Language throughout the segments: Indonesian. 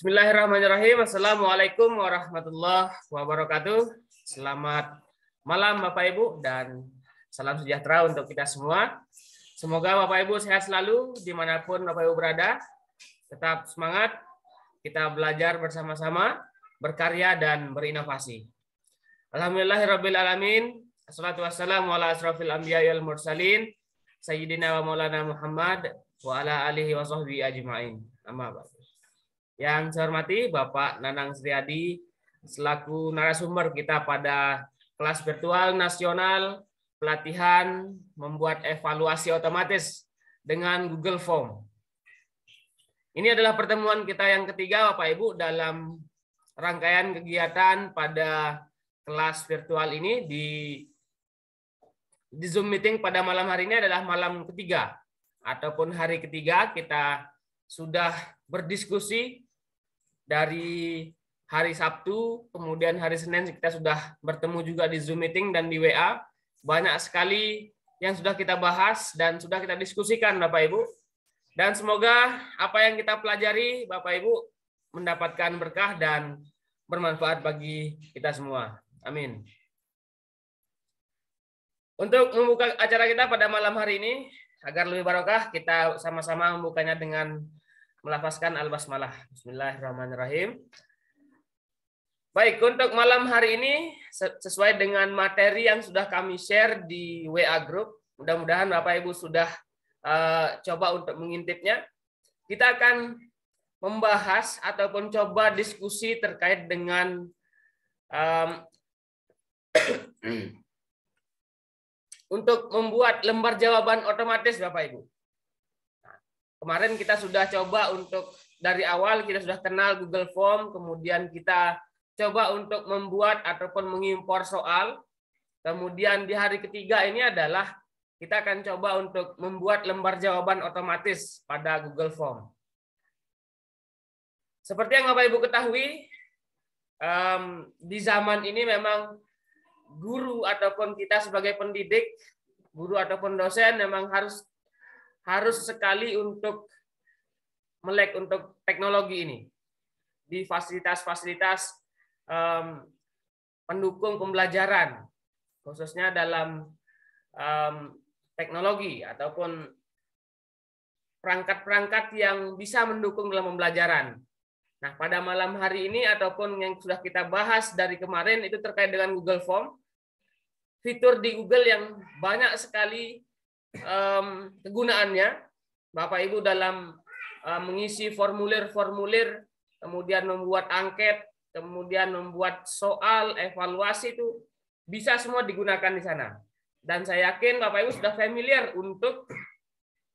Bismillahirrahmanirrahim. Assalamualaikum warahmatullahi wabarakatuh. Selamat malam Bapak Ibu dan salam sejahtera untuk kita semua. Semoga Bapak Ibu sehat selalu dimanapun Bapak Ibu berada. Tetap semangat, kita belajar bersama-sama, berkarya dan berinovasi. Alhamdulillahirabbil alamin. Assalatu wassalamu ala asrafil anbiya wal mursalin sayyidina wa maulana Muhammad wa ala alihi wa sahbihi ajmain. Amma yang saya hormati Bapak Nanang Sriadi selaku narasumber kita pada kelas virtual nasional pelatihan membuat evaluasi otomatis dengan Google Form. Ini adalah pertemuan kita yang ketiga Bapak Ibu dalam rangkaian kegiatan pada kelas virtual ini di di Zoom meeting pada malam hari ini adalah malam ketiga ataupun hari ketiga kita sudah berdiskusi dari hari Sabtu, kemudian hari Senin kita sudah bertemu juga di Zoom meeting dan di WA. Banyak sekali yang sudah kita bahas dan sudah kita diskusikan Bapak Ibu. Dan semoga apa yang kita pelajari Bapak Ibu mendapatkan berkah dan bermanfaat bagi kita semua. Amin. Untuk membuka acara kita pada malam hari ini, agar lebih barokah, kita sama-sama membukanya dengan melafazkan al-basmalah. Bismillahirrahmanirrahim. Baik, untuk malam hari ini sesuai dengan materi yang sudah kami share di WA group, mudah-mudahan Bapak Ibu sudah uh, coba untuk mengintipnya. Kita akan membahas ataupun coba diskusi terkait dengan um, untuk membuat lembar jawaban otomatis Bapak Ibu. Kemarin kita sudah coba untuk dari awal kita sudah kenal Google Form, kemudian kita coba untuk membuat ataupun mengimpor soal. Kemudian di hari ketiga ini adalah kita akan coba untuk membuat lembar jawaban otomatis pada Google Form. Seperti yang Bapak Ibu ketahui, di zaman ini memang guru ataupun kita sebagai pendidik, guru ataupun dosen memang harus harus sekali untuk melek untuk teknologi ini di fasilitas-fasilitas um, pendukung pembelajaran khususnya dalam um, teknologi ataupun perangkat-perangkat yang bisa mendukung dalam pembelajaran. Nah, pada malam hari ini ataupun yang sudah kita bahas dari kemarin itu terkait dengan Google Form. Fitur di Google yang banyak sekali um, kegunaannya Bapak Ibu dalam um, mengisi formulir-formulir, kemudian membuat angket, kemudian membuat soal evaluasi itu bisa semua digunakan di sana. Dan saya yakin Bapak Ibu sudah familiar untuk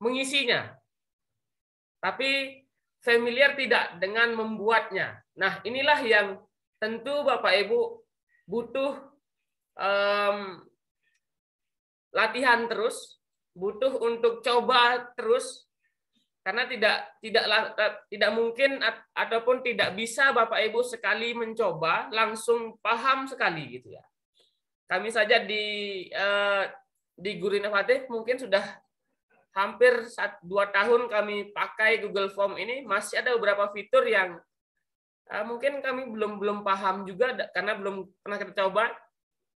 mengisinya. Tapi familiar tidak dengan membuatnya. Nah, inilah yang tentu Bapak Ibu butuh um, latihan terus butuh untuk coba terus karena tidak tidak tidak mungkin ataupun tidak bisa Bapak Ibu sekali mencoba langsung paham sekali gitu ya. Kami saja di eh, di guru inovatif mungkin sudah hampir dua tahun kami pakai Google Form ini masih ada beberapa fitur yang eh, mungkin kami belum belum paham juga karena belum pernah kita coba.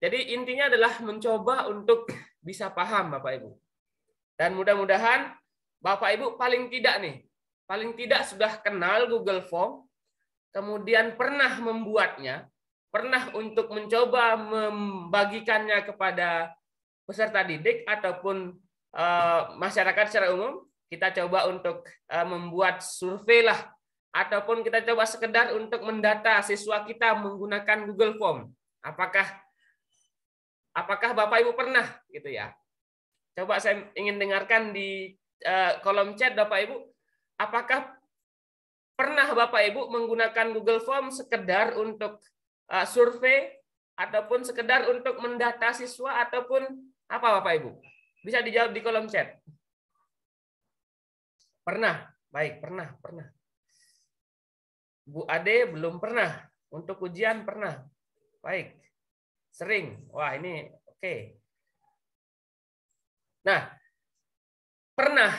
Jadi intinya adalah mencoba untuk bisa paham Bapak Ibu. Dan mudah-mudahan Bapak Ibu paling tidak nih, paling tidak sudah kenal Google Form, kemudian pernah membuatnya, pernah untuk mencoba membagikannya kepada peserta didik ataupun eh, masyarakat secara umum, kita coba untuk eh, membuat survei lah ataupun kita coba sekedar untuk mendata siswa kita menggunakan Google Form. Apakah apakah Bapak Ibu pernah gitu ya? Coba saya ingin dengarkan di eh, kolom chat Bapak Ibu, apakah pernah Bapak Ibu menggunakan Google Form sekedar untuk eh, survei ataupun sekedar untuk mendata siswa ataupun apa Bapak Ibu? Bisa dijawab di kolom chat. Pernah. Baik, pernah, pernah. Bu Ade belum pernah. Untuk ujian pernah. Baik. Sering. Wah, ini oke. Okay. Nah, pernah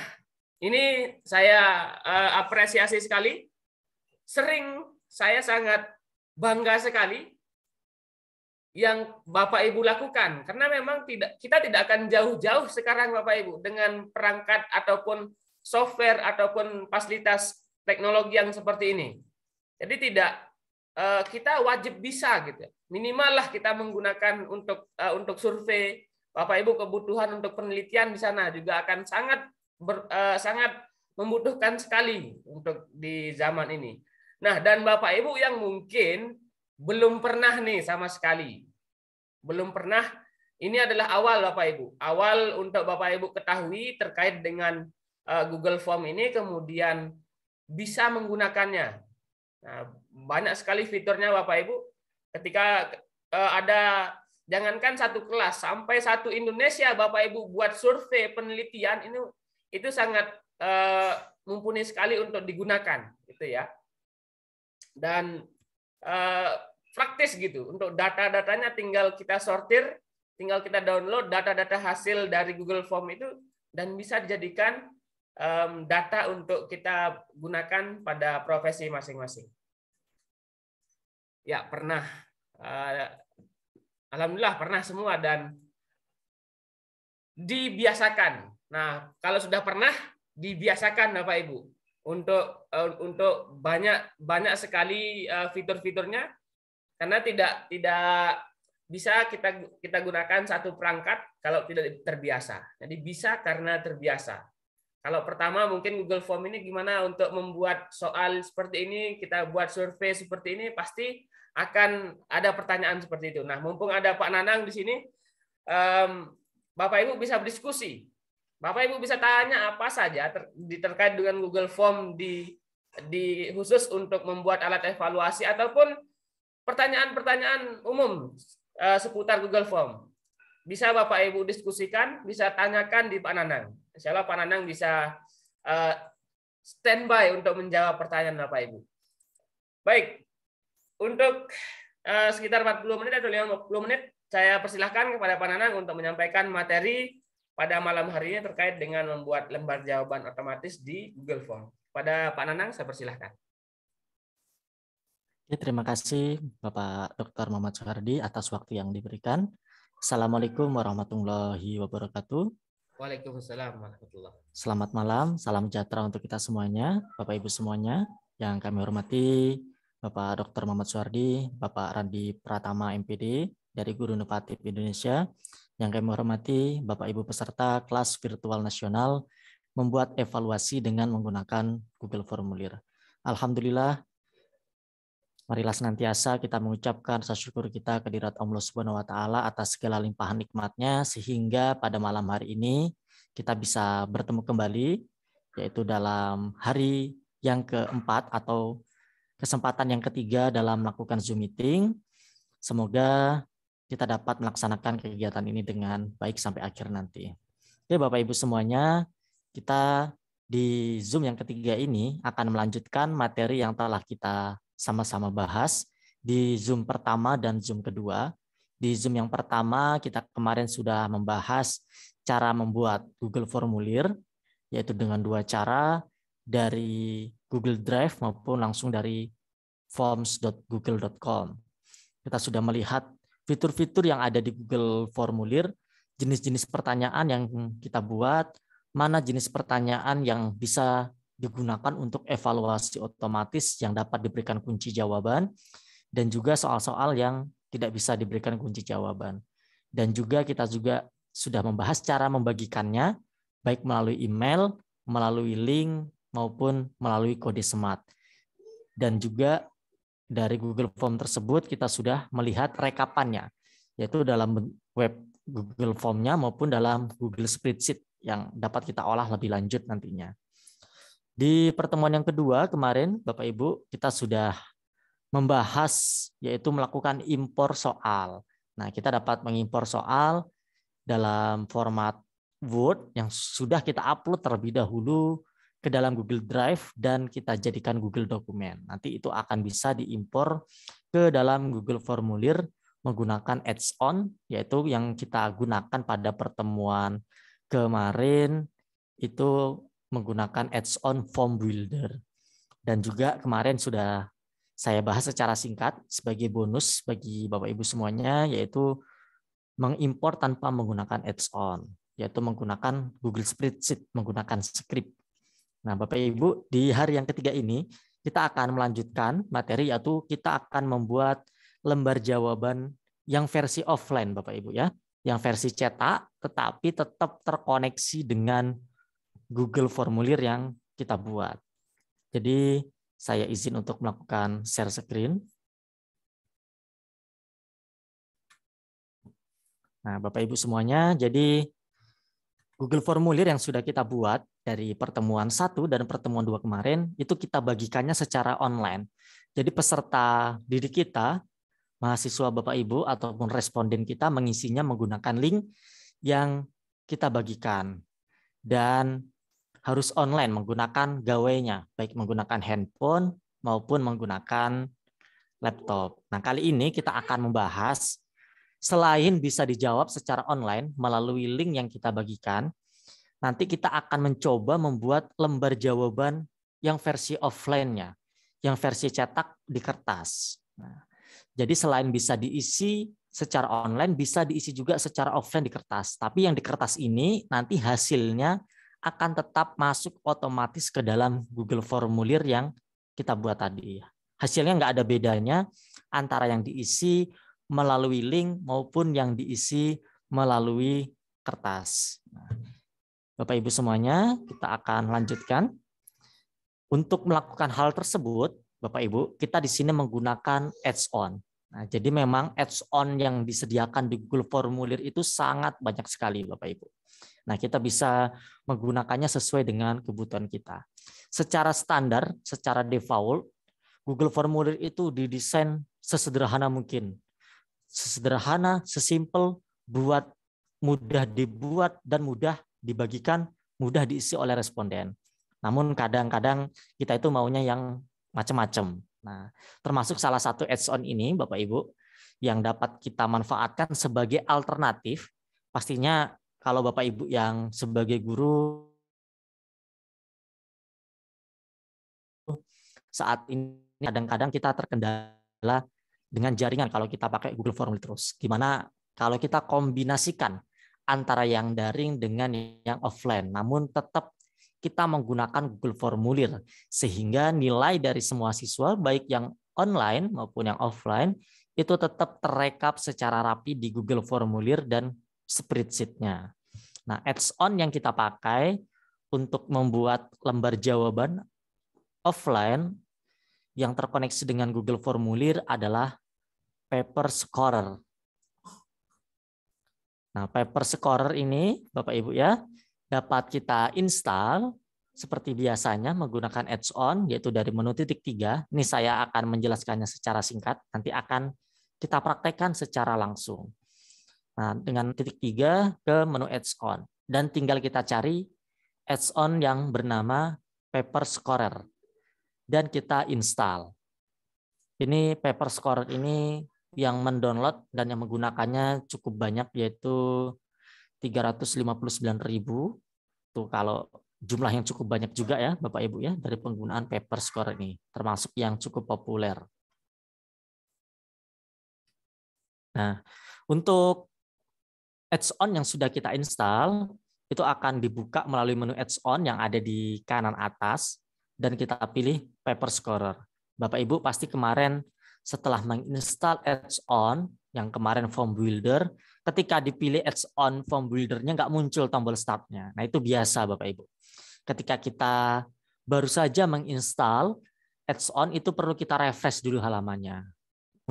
ini saya uh, apresiasi sekali. Sering saya sangat bangga sekali yang Bapak Ibu lakukan karena memang tidak kita tidak akan jauh-jauh sekarang Bapak Ibu dengan perangkat ataupun software ataupun fasilitas teknologi yang seperti ini. Jadi tidak eh, kita wajib bisa gitu. Minimal lah kita menggunakan untuk eh, untuk survei Bapak Ibu kebutuhan untuk penelitian di sana juga akan sangat ber, uh, sangat membutuhkan sekali untuk di zaman ini. Nah, dan Bapak Ibu yang mungkin belum pernah nih sama sekali. Belum pernah ini adalah awal Bapak Ibu. Awal untuk Bapak Ibu ketahui terkait dengan uh, Google Form ini kemudian bisa menggunakannya. Nah, banyak sekali fiturnya Bapak Ibu. Ketika eh, ada Jangankan satu kelas, sampai satu Indonesia Bapak Ibu buat survei penelitian ini itu sangat uh, mumpuni sekali untuk digunakan, gitu ya. Dan uh, praktis gitu. Untuk data-datanya tinggal kita sortir, tinggal kita download data-data hasil dari Google Form itu dan bisa dijadikan um, data untuk kita gunakan pada profesi masing-masing. Ya, pernah uh, Alhamdulillah pernah semua dan dibiasakan. Nah, kalau sudah pernah dibiasakan Bapak Ibu untuk eh, untuk banyak banyak sekali eh, fitur-fiturnya karena tidak tidak bisa kita kita gunakan satu perangkat kalau tidak terbiasa. Jadi bisa karena terbiasa. Kalau pertama mungkin Google Form ini gimana untuk membuat soal seperti ini, kita buat survei seperti ini pasti akan ada pertanyaan seperti itu. Nah, mumpung ada Pak Nanang di sini, um, Bapak Ibu bisa berdiskusi. Bapak Ibu bisa tanya apa saja ter terkait dengan Google Form di di khusus untuk membuat alat evaluasi ataupun pertanyaan-pertanyaan umum uh, seputar Google Form. Bisa Bapak Ibu diskusikan, bisa tanyakan di Pak Nanang. Insya Allah Pak Nanang bisa uh, standby untuk menjawab pertanyaan Bapak Ibu. Baik, untuk uh, sekitar 40 menit atau 50 menit saya persilahkan kepada Pak Nanang untuk menyampaikan materi pada malam hari ini terkait dengan membuat lembar jawaban otomatis di Google Form. Pada Pak Nanang saya persilahkan. Ya, terima kasih Bapak Dr. Muhammad Soehardi atas waktu yang diberikan. Assalamualaikum warahmatullahi wabarakatuh. Waalaikumsalam warahmatullahi Selamat malam, salam sejahtera untuk kita semuanya, Bapak Ibu semuanya. Yang kami hormati Bapak Dr. Muhammad Suardi, Bapak Randi Pratama MPD dari Guru Nepatif Indonesia, yang kami hormati Bapak Ibu peserta kelas virtual nasional membuat evaluasi dengan menggunakan Google Formulir. Alhamdulillah, marilah senantiasa kita mengucapkan rasa syukur kita ke dirat Allah Subhanahu wa taala atas segala limpahan nikmatnya sehingga pada malam hari ini kita bisa bertemu kembali yaitu dalam hari yang keempat atau kesempatan yang ketiga dalam melakukan Zoom meeting. Semoga kita dapat melaksanakan kegiatan ini dengan baik sampai akhir nanti. Oke, Bapak Ibu semuanya, kita di Zoom yang ketiga ini akan melanjutkan materi yang telah kita sama-sama bahas di Zoom pertama dan Zoom kedua. Di Zoom yang pertama kita kemarin sudah membahas cara membuat Google formulir yaitu dengan dua cara dari Google Drive maupun langsung dari forms.google.com. Kita sudah melihat fitur-fitur yang ada di Google Formulir, jenis-jenis pertanyaan yang kita buat, mana jenis pertanyaan yang bisa digunakan untuk evaluasi otomatis yang dapat diberikan kunci jawaban, dan juga soal-soal yang tidak bisa diberikan kunci jawaban. Dan juga kita juga sudah membahas cara membagikannya, baik melalui email, melalui link, maupun melalui kode SMART. Dan juga dari Google Form tersebut kita sudah melihat rekapannya, yaitu dalam web Google Formnya maupun dalam Google Spreadsheet yang dapat kita olah lebih lanjut nantinya. Di pertemuan yang kedua kemarin, Bapak Ibu, kita sudah membahas yaitu melakukan impor soal. Nah, kita dapat mengimpor soal dalam format Word yang sudah kita upload terlebih dahulu ke dalam Google Drive dan kita jadikan Google Dokumen. Nanti itu akan bisa diimpor ke dalam Google Formulir menggunakan ads-on, yaitu yang kita gunakan pada pertemuan kemarin itu menggunakan ads-on form builder. Dan juga kemarin sudah saya bahas secara singkat sebagai bonus bagi Bapak Ibu semuanya, yaitu mengimpor tanpa menggunakan ads-on, yaitu menggunakan Google Spreadsheet, menggunakan script Nah, Bapak Ibu, di hari yang ketiga ini kita akan melanjutkan materi yaitu kita akan membuat lembar jawaban yang versi offline Bapak Ibu ya, yang versi cetak tetapi tetap terkoneksi dengan Google formulir yang kita buat. Jadi saya izin untuk melakukan share screen. Nah, Bapak Ibu semuanya, jadi Google Formulir yang sudah kita buat dari pertemuan satu dan pertemuan dua kemarin itu kita bagikannya secara online. Jadi peserta didik kita, mahasiswa Bapak Ibu ataupun responden kita mengisinya menggunakan link yang kita bagikan dan harus online menggunakan gawainya, baik menggunakan handphone maupun menggunakan laptop. Nah, kali ini kita akan membahas Selain bisa dijawab secara online melalui link yang kita bagikan, nanti kita akan mencoba membuat lembar jawaban yang versi offline-nya, yang versi cetak di kertas. Nah, jadi selain bisa diisi secara online, bisa diisi juga secara offline di kertas. Tapi yang di kertas ini nanti hasilnya akan tetap masuk otomatis ke dalam Google Formulir yang kita buat tadi. Hasilnya nggak ada bedanya antara yang diisi melalui link maupun yang diisi melalui kertas. Nah, Bapak Ibu semuanya, kita akan lanjutkan. Untuk melakukan hal tersebut, Bapak Ibu, kita di sini menggunakan ads-on. Nah, jadi memang ads-on yang disediakan di Google Formulir itu sangat banyak sekali, Bapak Ibu. Nah, kita bisa menggunakannya sesuai dengan kebutuhan kita. Secara standar, secara default, Google Formulir itu didesain sesederhana mungkin sesederhana, sesimpel, buat mudah dibuat dan mudah dibagikan, mudah diisi oleh responden. Namun kadang-kadang kita itu maunya yang macam-macam. Nah, termasuk salah satu ads-on ini Bapak Ibu yang dapat kita manfaatkan sebagai alternatif. Pastinya kalau Bapak Ibu yang sebagai guru saat ini kadang-kadang kita terkendala dengan jaringan kalau kita pakai Google Formulir terus. Gimana kalau kita kombinasikan antara yang daring dengan yang offline, namun tetap kita menggunakan Google Formulir sehingga nilai dari semua siswa baik yang online maupun yang offline itu tetap terekap secara rapi di Google Formulir dan spreadsheet-nya. Nah, ads-on yang kita pakai untuk membuat lembar jawaban offline yang terkoneksi dengan Google Formulir adalah Paper Scorer. Nah, Paper Scorer ini, Bapak Ibu ya, dapat kita install seperti biasanya menggunakan ads-on, yaitu dari menu titik tiga. Ini saya akan menjelaskannya secara singkat, nanti akan kita praktekkan secara langsung. Nah, dengan titik tiga ke menu ads-on. Dan tinggal kita cari ads-on yang bernama Paper Scorer dan kita install. Ini paper score ini yang mendownload dan yang menggunakannya cukup banyak yaitu 359.000. Tuh kalau jumlah yang cukup banyak juga ya Bapak Ibu ya dari penggunaan paper score ini termasuk yang cukup populer. Nah, untuk add-on yang sudah kita install itu akan dibuka melalui menu add-on yang ada di kanan atas dan kita pilih paper scorer. Bapak Ibu pasti kemarin setelah menginstal add-on yang kemarin form builder, ketika dipilih add-on form buildernya nggak muncul tombol startnya. Nah itu biasa Bapak Ibu. Ketika kita baru saja menginstal add-on itu perlu kita refresh dulu halamannya.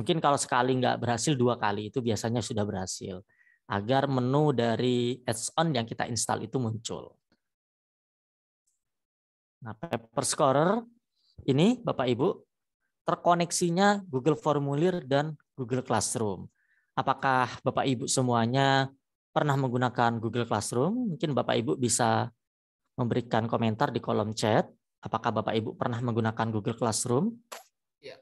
Mungkin kalau sekali nggak berhasil dua kali itu biasanya sudah berhasil agar menu dari add-on yang kita install itu muncul. Nah, paper scorer ini Bapak Ibu terkoneksinya Google Formulir dan Google Classroom. Apakah Bapak Ibu semuanya pernah menggunakan Google Classroom? Mungkin Bapak Ibu bisa memberikan komentar di kolom chat. Apakah Bapak Ibu pernah menggunakan Google Classroom? Ya.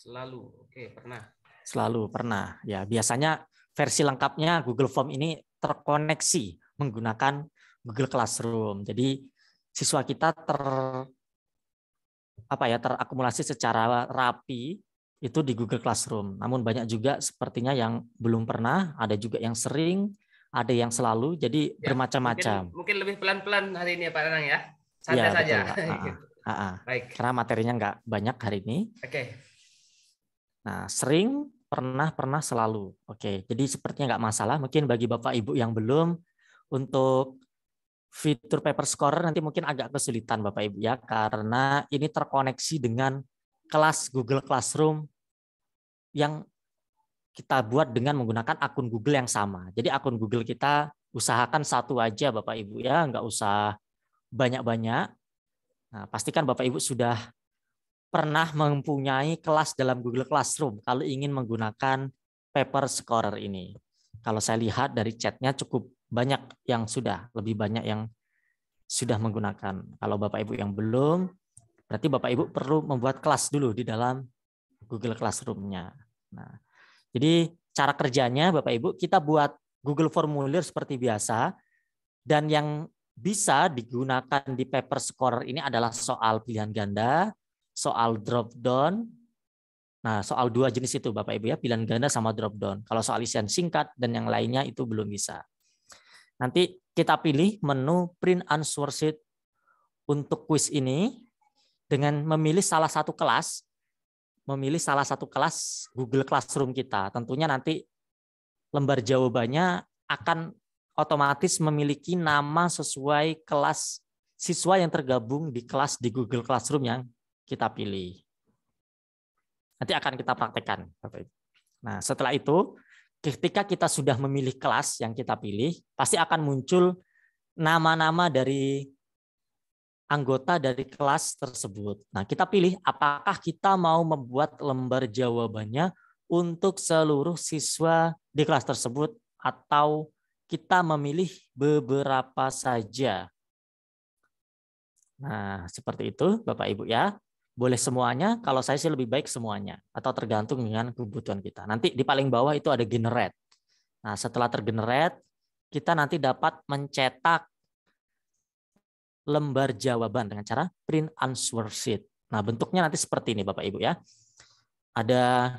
Selalu. Oke, pernah. Selalu pernah. Ya, biasanya versi lengkapnya Google Form ini terkoneksi menggunakan Google Classroom. Jadi siswa kita ter apa ya terakumulasi secara rapi itu di Google Classroom. Namun banyak juga sepertinya yang belum pernah, ada juga yang sering, ada yang selalu. Jadi ya, bermacam-macam. Mungkin, mungkin lebih pelan-pelan hari ini ya Pak Renang ya. Santai ya, saja. Betul. A ah, ah, ah. Baik. Karena materinya nggak banyak hari ini. Oke. Okay. Nah, sering, pernah, pernah, selalu. Oke. Jadi sepertinya nggak masalah. Mungkin bagi Bapak Ibu yang belum untuk fitur paper scorer nanti mungkin agak kesulitan Bapak Ibu ya karena ini terkoneksi dengan kelas Google Classroom yang kita buat dengan menggunakan akun Google yang sama. Jadi akun Google kita usahakan satu aja Bapak Ibu ya, nggak usah banyak-banyak. Nah, pastikan Bapak Ibu sudah pernah mempunyai kelas dalam Google Classroom kalau ingin menggunakan paper scorer ini. Kalau saya lihat dari chatnya cukup banyak yang sudah, lebih banyak yang sudah menggunakan. Kalau Bapak Ibu yang belum, berarti Bapak Ibu perlu membuat kelas dulu di dalam Google Classroom-nya. Nah, jadi cara kerjanya Bapak Ibu, kita buat Google formulir seperti biasa dan yang bisa digunakan di paper score ini adalah soal pilihan ganda, soal drop down. Nah, soal dua jenis itu Bapak Ibu ya, pilihan ganda sama drop down. Kalau soal isian singkat dan yang lainnya itu belum bisa. Nanti kita pilih menu print answer sheet untuk kuis ini dengan memilih salah satu kelas, memilih salah satu kelas Google Classroom kita. Tentunya nanti lembar jawabannya akan otomatis memiliki nama sesuai kelas siswa yang tergabung di kelas di Google Classroom yang kita pilih. Nanti akan kita praktekkan. Nah, setelah itu ketika kita sudah memilih kelas yang kita pilih, pasti akan muncul nama-nama dari anggota dari kelas tersebut. Nah, kita pilih apakah kita mau membuat lembar jawabannya untuk seluruh siswa di kelas tersebut atau kita memilih beberapa saja. Nah, seperti itu Bapak Ibu ya boleh semuanya, kalau saya sih lebih baik semuanya atau tergantung dengan kebutuhan kita. Nanti di paling bawah itu ada generate. Nah, setelah tergenerate, kita nanti dapat mencetak lembar jawaban dengan cara print answer sheet. Nah, bentuknya nanti seperti ini Bapak Ibu ya. Ada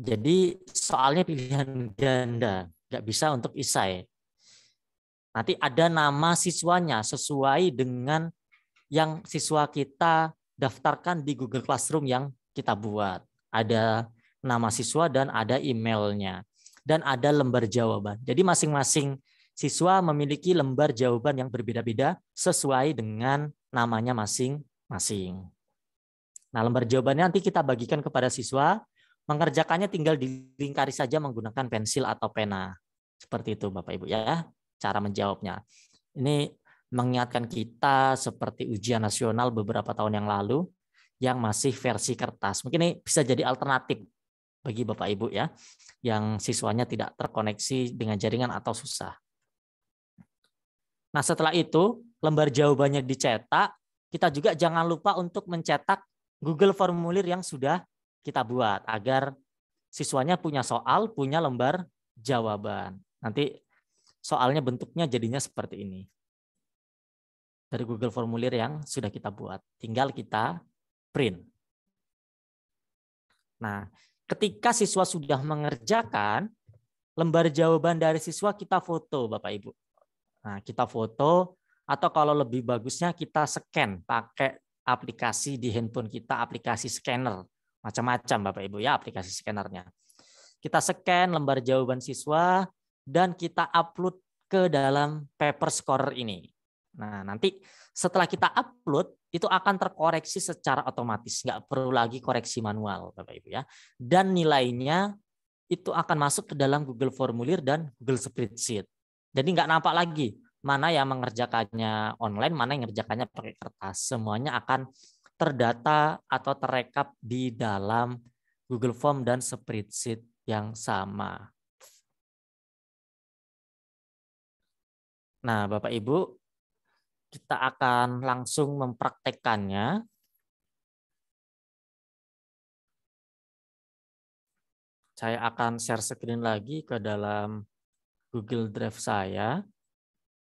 jadi soalnya pilihan ganda, nggak bisa untuk isai. Nanti ada nama siswanya sesuai dengan yang siswa kita daftarkan di Google Classroom yang kita buat. Ada nama siswa dan ada emailnya. Dan ada lembar jawaban. Jadi masing-masing siswa memiliki lembar jawaban yang berbeda-beda sesuai dengan namanya masing-masing. Nah, lembar jawabannya nanti kita bagikan kepada siswa. Mengerjakannya tinggal dilingkari saja menggunakan pensil atau pena. Seperti itu Bapak Ibu ya, cara menjawabnya. Ini mengingatkan kita seperti ujian nasional beberapa tahun yang lalu yang masih versi kertas. Mungkin ini bisa jadi alternatif bagi Bapak Ibu ya yang siswanya tidak terkoneksi dengan jaringan atau susah. Nah, setelah itu lembar jawabannya dicetak, kita juga jangan lupa untuk mencetak Google formulir yang sudah kita buat agar siswanya punya soal, punya lembar jawaban. Nanti soalnya bentuknya jadinya seperti ini dari Google Formulir yang sudah kita buat. Tinggal kita print. Nah, ketika siswa sudah mengerjakan, lembar jawaban dari siswa kita foto, Bapak Ibu. Nah, kita foto atau kalau lebih bagusnya kita scan pakai aplikasi di handphone kita, aplikasi scanner. Macam-macam Bapak Ibu ya aplikasi scannernya. Kita scan lembar jawaban siswa dan kita upload ke dalam paper Scorer ini. Nah, nanti setelah kita upload itu akan terkoreksi secara otomatis, nggak perlu lagi koreksi manual, Bapak Ibu ya. Dan nilainya itu akan masuk ke dalam Google Formulir dan Google Spreadsheet. Jadi nggak nampak lagi mana yang mengerjakannya online, mana yang mengerjakannya pakai kertas. Semuanya akan terdata atau terekap di dalam Google Form dan spreadsheet yang sama. Nah, Bapak Ibu, kita akan langsung mempraktekkannya. Saya akan share screen lagi ke dalam Google Drive saya.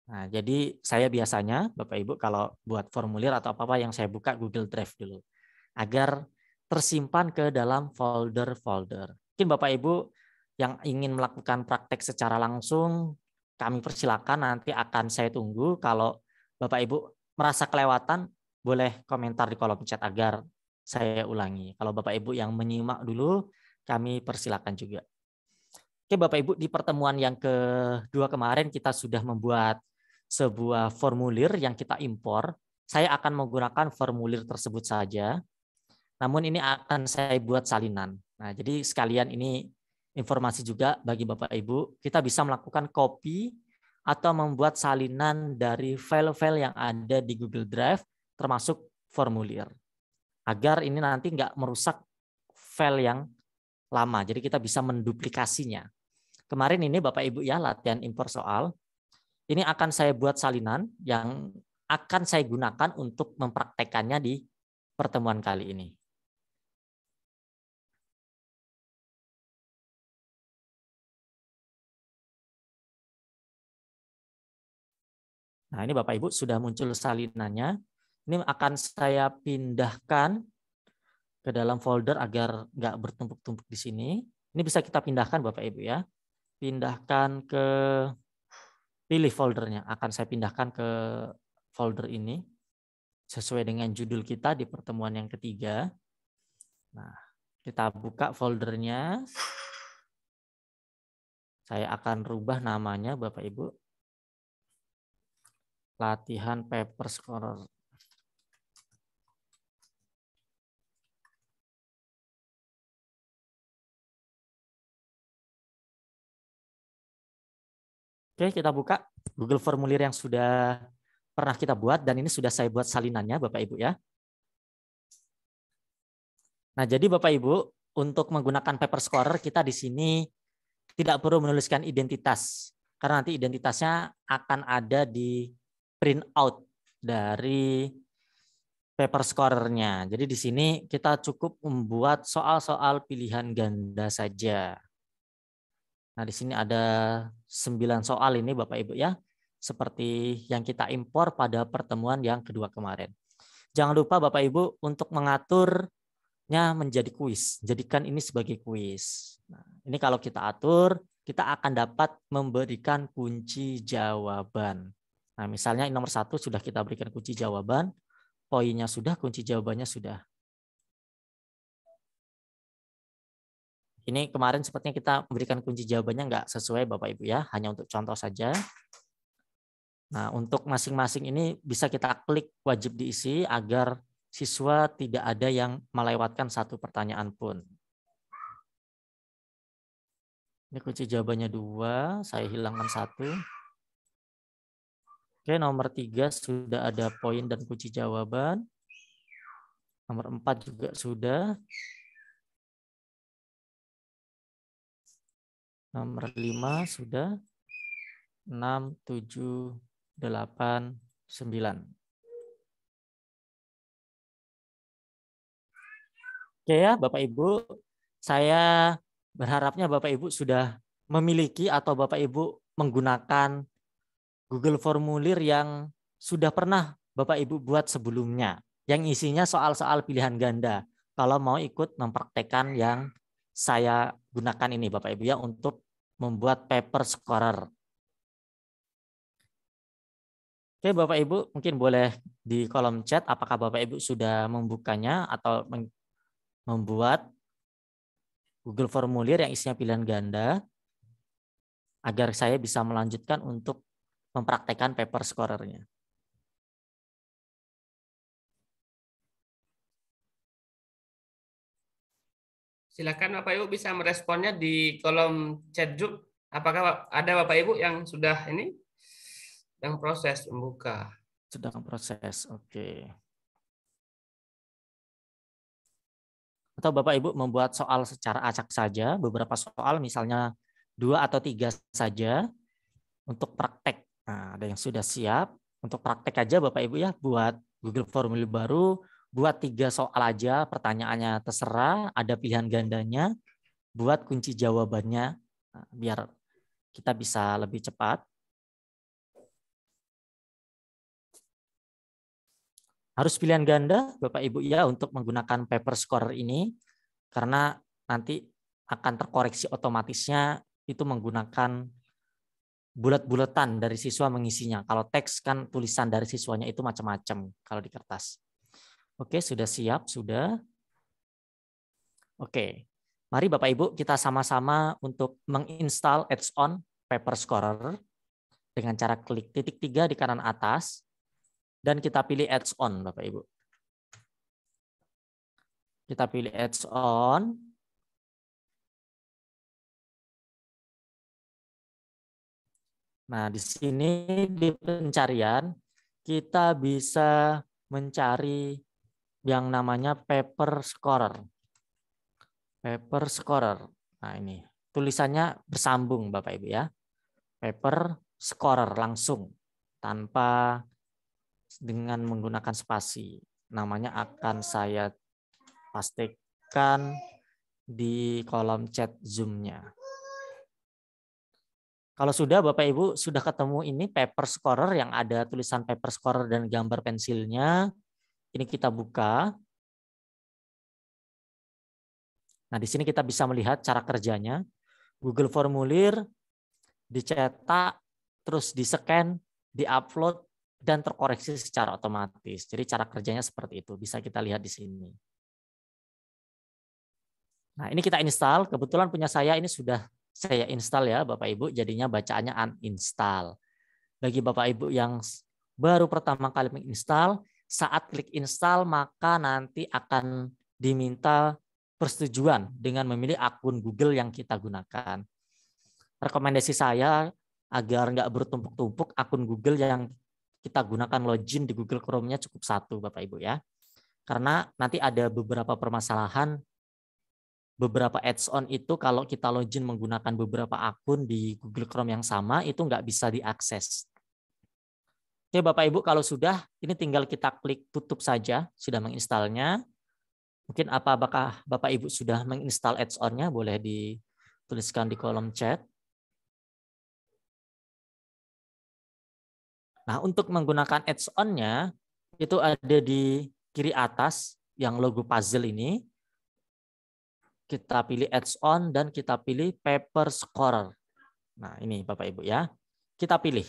Nah, jadi saya biasanya, Bapak Ibu, kalau buat formulir atau apa-apa yang saya buka Google Drive dulu. Agar tersimpan ke dalam folder-folder. Mungkin Bapak Ibu yang ingin melakukan praktek secara langsung, kami persilakan nanti akan saya tunggu. Kalau Bapak Ibu merasa kelewatan, boleh komentar di kolom chat agar saya ulangi. Kalau Bapak Ibu yang menyimak dulu, kami persilakan juga. Oke Bapak Ibu, di pertemuan yang kedua kemarin kita sudah membuat sebuah formulir yang kita impor. Saya akan menggunakan formulir tersebut saja. Namun ini akan saya buat salinan. Nah, jadi sekalian ini informasi juga bagi Bapak Ibu, kita bisa melakukan copy atau membuat salinan dari file-file yang ada di Google Drive termasuk formulir. Agar ini nanti nggak merusak file yang lama. Jadi kita bisa menduplikasinya. Kemarin ini Bapak Ibu ya latihan impor soal. Ini akan saya buat salinan yang akan saya gunakan untuk mempraktekannya di pertemuan kali ini. Nah, ini Bapak Ibu sudah muncul salinannya. Ini akan saya pindahkan ke dalam folder agar nggak bertumpuk-tumpuk di sini. Ini bisa kita pindahkan Bapak Ibu ya. Pindahkan ke pilih foldernya. Akan saya pindahkan ke folder ini sesuai dengan judul kita di pertemuan yang ketiga. Nah, kita buka foldernya. Saya akan rubah namanya Bapak Ibu latihan paper scorer. Oke, kita buka Google formulir yang sudah pernah kita buat dan ini sudah saya buat salinannya Bapak Ibu ya. Nah, jadi Bapak Ibu, untuk menggunakan paper scorer kita di sini tidak perlu menuliskan identitas karena nanti identitasnya akan ada di print out dari paper scorernya. Jadi di sini kita cukup membuat soal-soal pilihan ganda saja. Nah, di sini ada 9 soal ini Bapak Ibu ya, seperti yang kita impor pada pertemuan yang kedua kemarin. Jangan lupa Bapak Ibu untuk mengaturnya menjadi kuis. Jadikan ini sebagai kuis. Nah, ini kalau kita atur, kita akan dapat memberikan kunci jawaban. Nah, misalnya nomor satu sudah kita berikan kunci jawaban, poinnya sudah, kunci jawabannya sudah. Ini kemarin sepertinya kita memberikan kunci jawabannya nggak sesuai Bapak Ibu ya, hanya untuk contoh saja. Nah, untuk masing-masing ini bisa kita klik wajib diisi agar siswa tidak ada yang melewatkan satu pertanyaan pun. Ini kunci jawabannya dua, saya hilangkan satu. Oke, nomor tiga sudah ada poin dan kunci jawaban. Nomor empat juga sudah. Nomor lima sudah. enam tujuh delapan sembilan Oke ya, Bapak Ibu, saya berharapnya Bapak Ibu sudah memiliki atau Bapak Ibu menggunakan Google formulir yang sudah pernah Bapak Ibu buat sebelumnya yang isinya soal-soal pilihan ganda kalau mau ikut mempraktekkan yang saya gunakan ini Bapak Ibu ya untuk membuat paper scorer. Oke Bapak Ibu mungkin boleh di kolom chat apakah Bapak Ibu sudah membukanya atau membuat Google formulir yang isinya pilihan ganda agar saya bisa melanjutkan untuk mempraktekkan paper scorer-nya. Silakan Bapak Ibu bisa meresponnya di kolom chat group. Apakah ada Bapak Ibu yang sudah ini yang proses membuka? Sedang proses, oke. Okay. Atau Bapak Ibu membuat soal secara acak saja, beberapa soal misalnya dua atau tiga saja untuk praktek Nah, ada yang sudah siap untuk praktek aja Bapak Ibu ya buat Google Formulir baru, buat tiga soal aja pertanyaannya terserah, ada pilihan gandanya, buat kunci jawabannya nah, biar kita bisa lebih cepat. Harus pilihan ganda Bapak Ibu ya untuk menggunakan paper scorer ini karena nanti akan terkoreksi otomatisnya itu menggunakan bulat-bulatan dari siswa mengisinya. Kalau teks kan tulisan dari siswanya itu macam-macam kalau di kertas. Oke, sudah siap? Sudah. Oke. Mari Bapak Ibu kita sama-sama untuk menginstal ads-on Paper Scorer dengan cara klik titik tiga di kanan atas dan kita pilih ads-on Bapak Ibu. Kita pilih ads-on Nah, di sini di pencarian kita bisa mencari yang namanya paper scorer. Paper scorer. Nah, ini tulisannya bersambung Bapak Ibu ya. Paper scorer langsung tanpa dengan menggunakan spasi. Namanya akan saya pastikan di kolom chat Zoom-nya. Kalau sudah Bapak Ibu sudah ketemu ini paper scorer yang ada tulisan paper scorer dan gambar pensilnya. Ini kita buka. Nah, di sini kita bisa melihat cara kerjanya. Google formulir dicetak, terus di-scan, di-upload dan terkoreksi secara otomatis. Jadi cara kerjanya seperti itu, bisa kita lihat di sini. Nah, ini kita install, kebetulan punya saya ini sudah saya install ya Bapak Ibu, jadinya bacaannya uninstall. Bagi Bapak Ibu yang baru pertama kali menginstall, saat klik install maka nanti akan diminta persetujuan dengan memilih akun Google yang kita gunakan. Rekomendasi saya agar nggak bertumpuk-tumpuk akun Google yang kita gunakan login di Google Chrome-nya cukup satu Bapak Ibu ya. Karena nanti ada beberapa permasalahan beberapa ads-on itu kalau kita login menggunakan beberapa akun di Google Chrome yang sama itu nggak bisa diakses. Oke Bapak Ibu kalau sudah ini tinggal kita klik tutup saja sudah menginstalnya. Mungkin apa apakah Bapak Ibu sudah menginstal ads-onnya boleh dituliskan di kolom chat. Nah untuk menggunakan ads-onnya itu ada di kiri atas yang logo puzzle ini kita pilih ads on dan kita pilih paper scorer. Nah, ini Bapak Ibu ya. Kita pilih.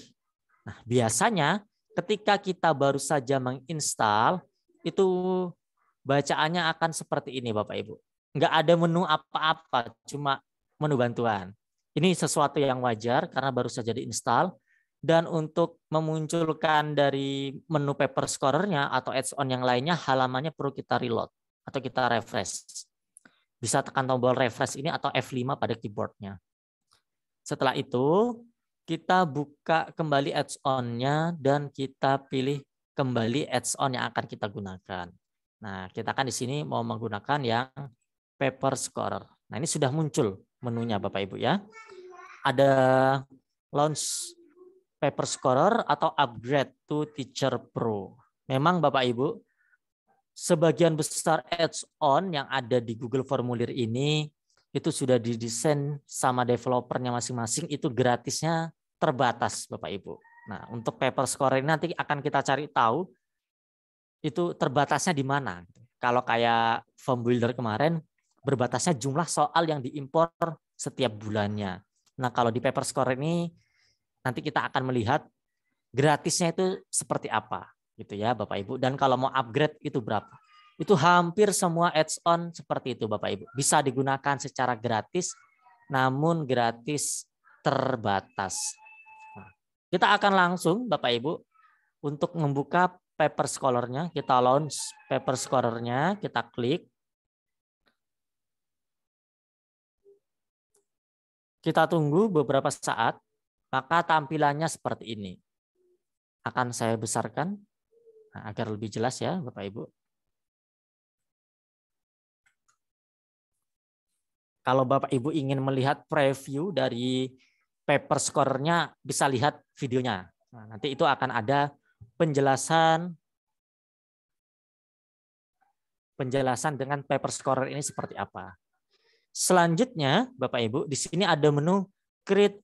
Nah, biasanya ketika kita baru saja menginstal itu bacaannya akan seperti ini Bapak Ibu. Enggak ada menu apa-apa, cuma menu bantuan. Ini sesuatu yang wajar karena baru saja diinstal dan untuk memunculkan dari menu paper scorernya atau add on yang lainnya halamannya perlu kita reload atau kita refresh bisa tekan tombol refresh ini atau F5 pada keyboardnya. Setelah itu, kita buka kembali add on nya dan kita pilih kembali add on yang akan kita gunakan. Nah, kita kan di sini mau menggunakan yang paper scorer. Nah, ini sudah muncul menunya Bapak Ibu ya. Ada launch paper scorer atau upgrade to teacher pro. Memang Bapak Ibu sebagian besar ads-on yang ada di Google Formulir ini itu sudah didesain sama developernya masing-masing itu gratisnya terbatas Bapak Ibu. Nah, untuk paper score ini nanti akan kita cari tahu itu terbatasnya di mana. Kalau kayak form builder kemarin berbatasnya jumlah soal yang diimpor setiap bulannya. Nah, kalau di paper score ini nanti kita akan melihat gratisnya itu seperti apa gitu ya Bapak Ibu. Dan kalau mau upgrade itu berapa? Itu hampir semua add on seperti itu Bapak Ibu. Bisa digunakan secara gratis, namun gratis terbatas. Nah, kita akan langsung Bapak Ibu untuk membuka paper scholarnya, kita launch paper scholarnya, kita klik. Kita tunggu beberapa saat, maka tampilannya seperti ini. Akan saya besarkan. Nah, agar lebih jelas ya Bapak Ibu. Kalau Bapak Ibu ingin melihat preview dari paper score-nya, bisa lihat videonya. Nah, nanti itu akan ada penjelasan penjelasan dengan paper scorer ini seperti apa. Selanjutnya, Bapak Ibu, di sini ada menu create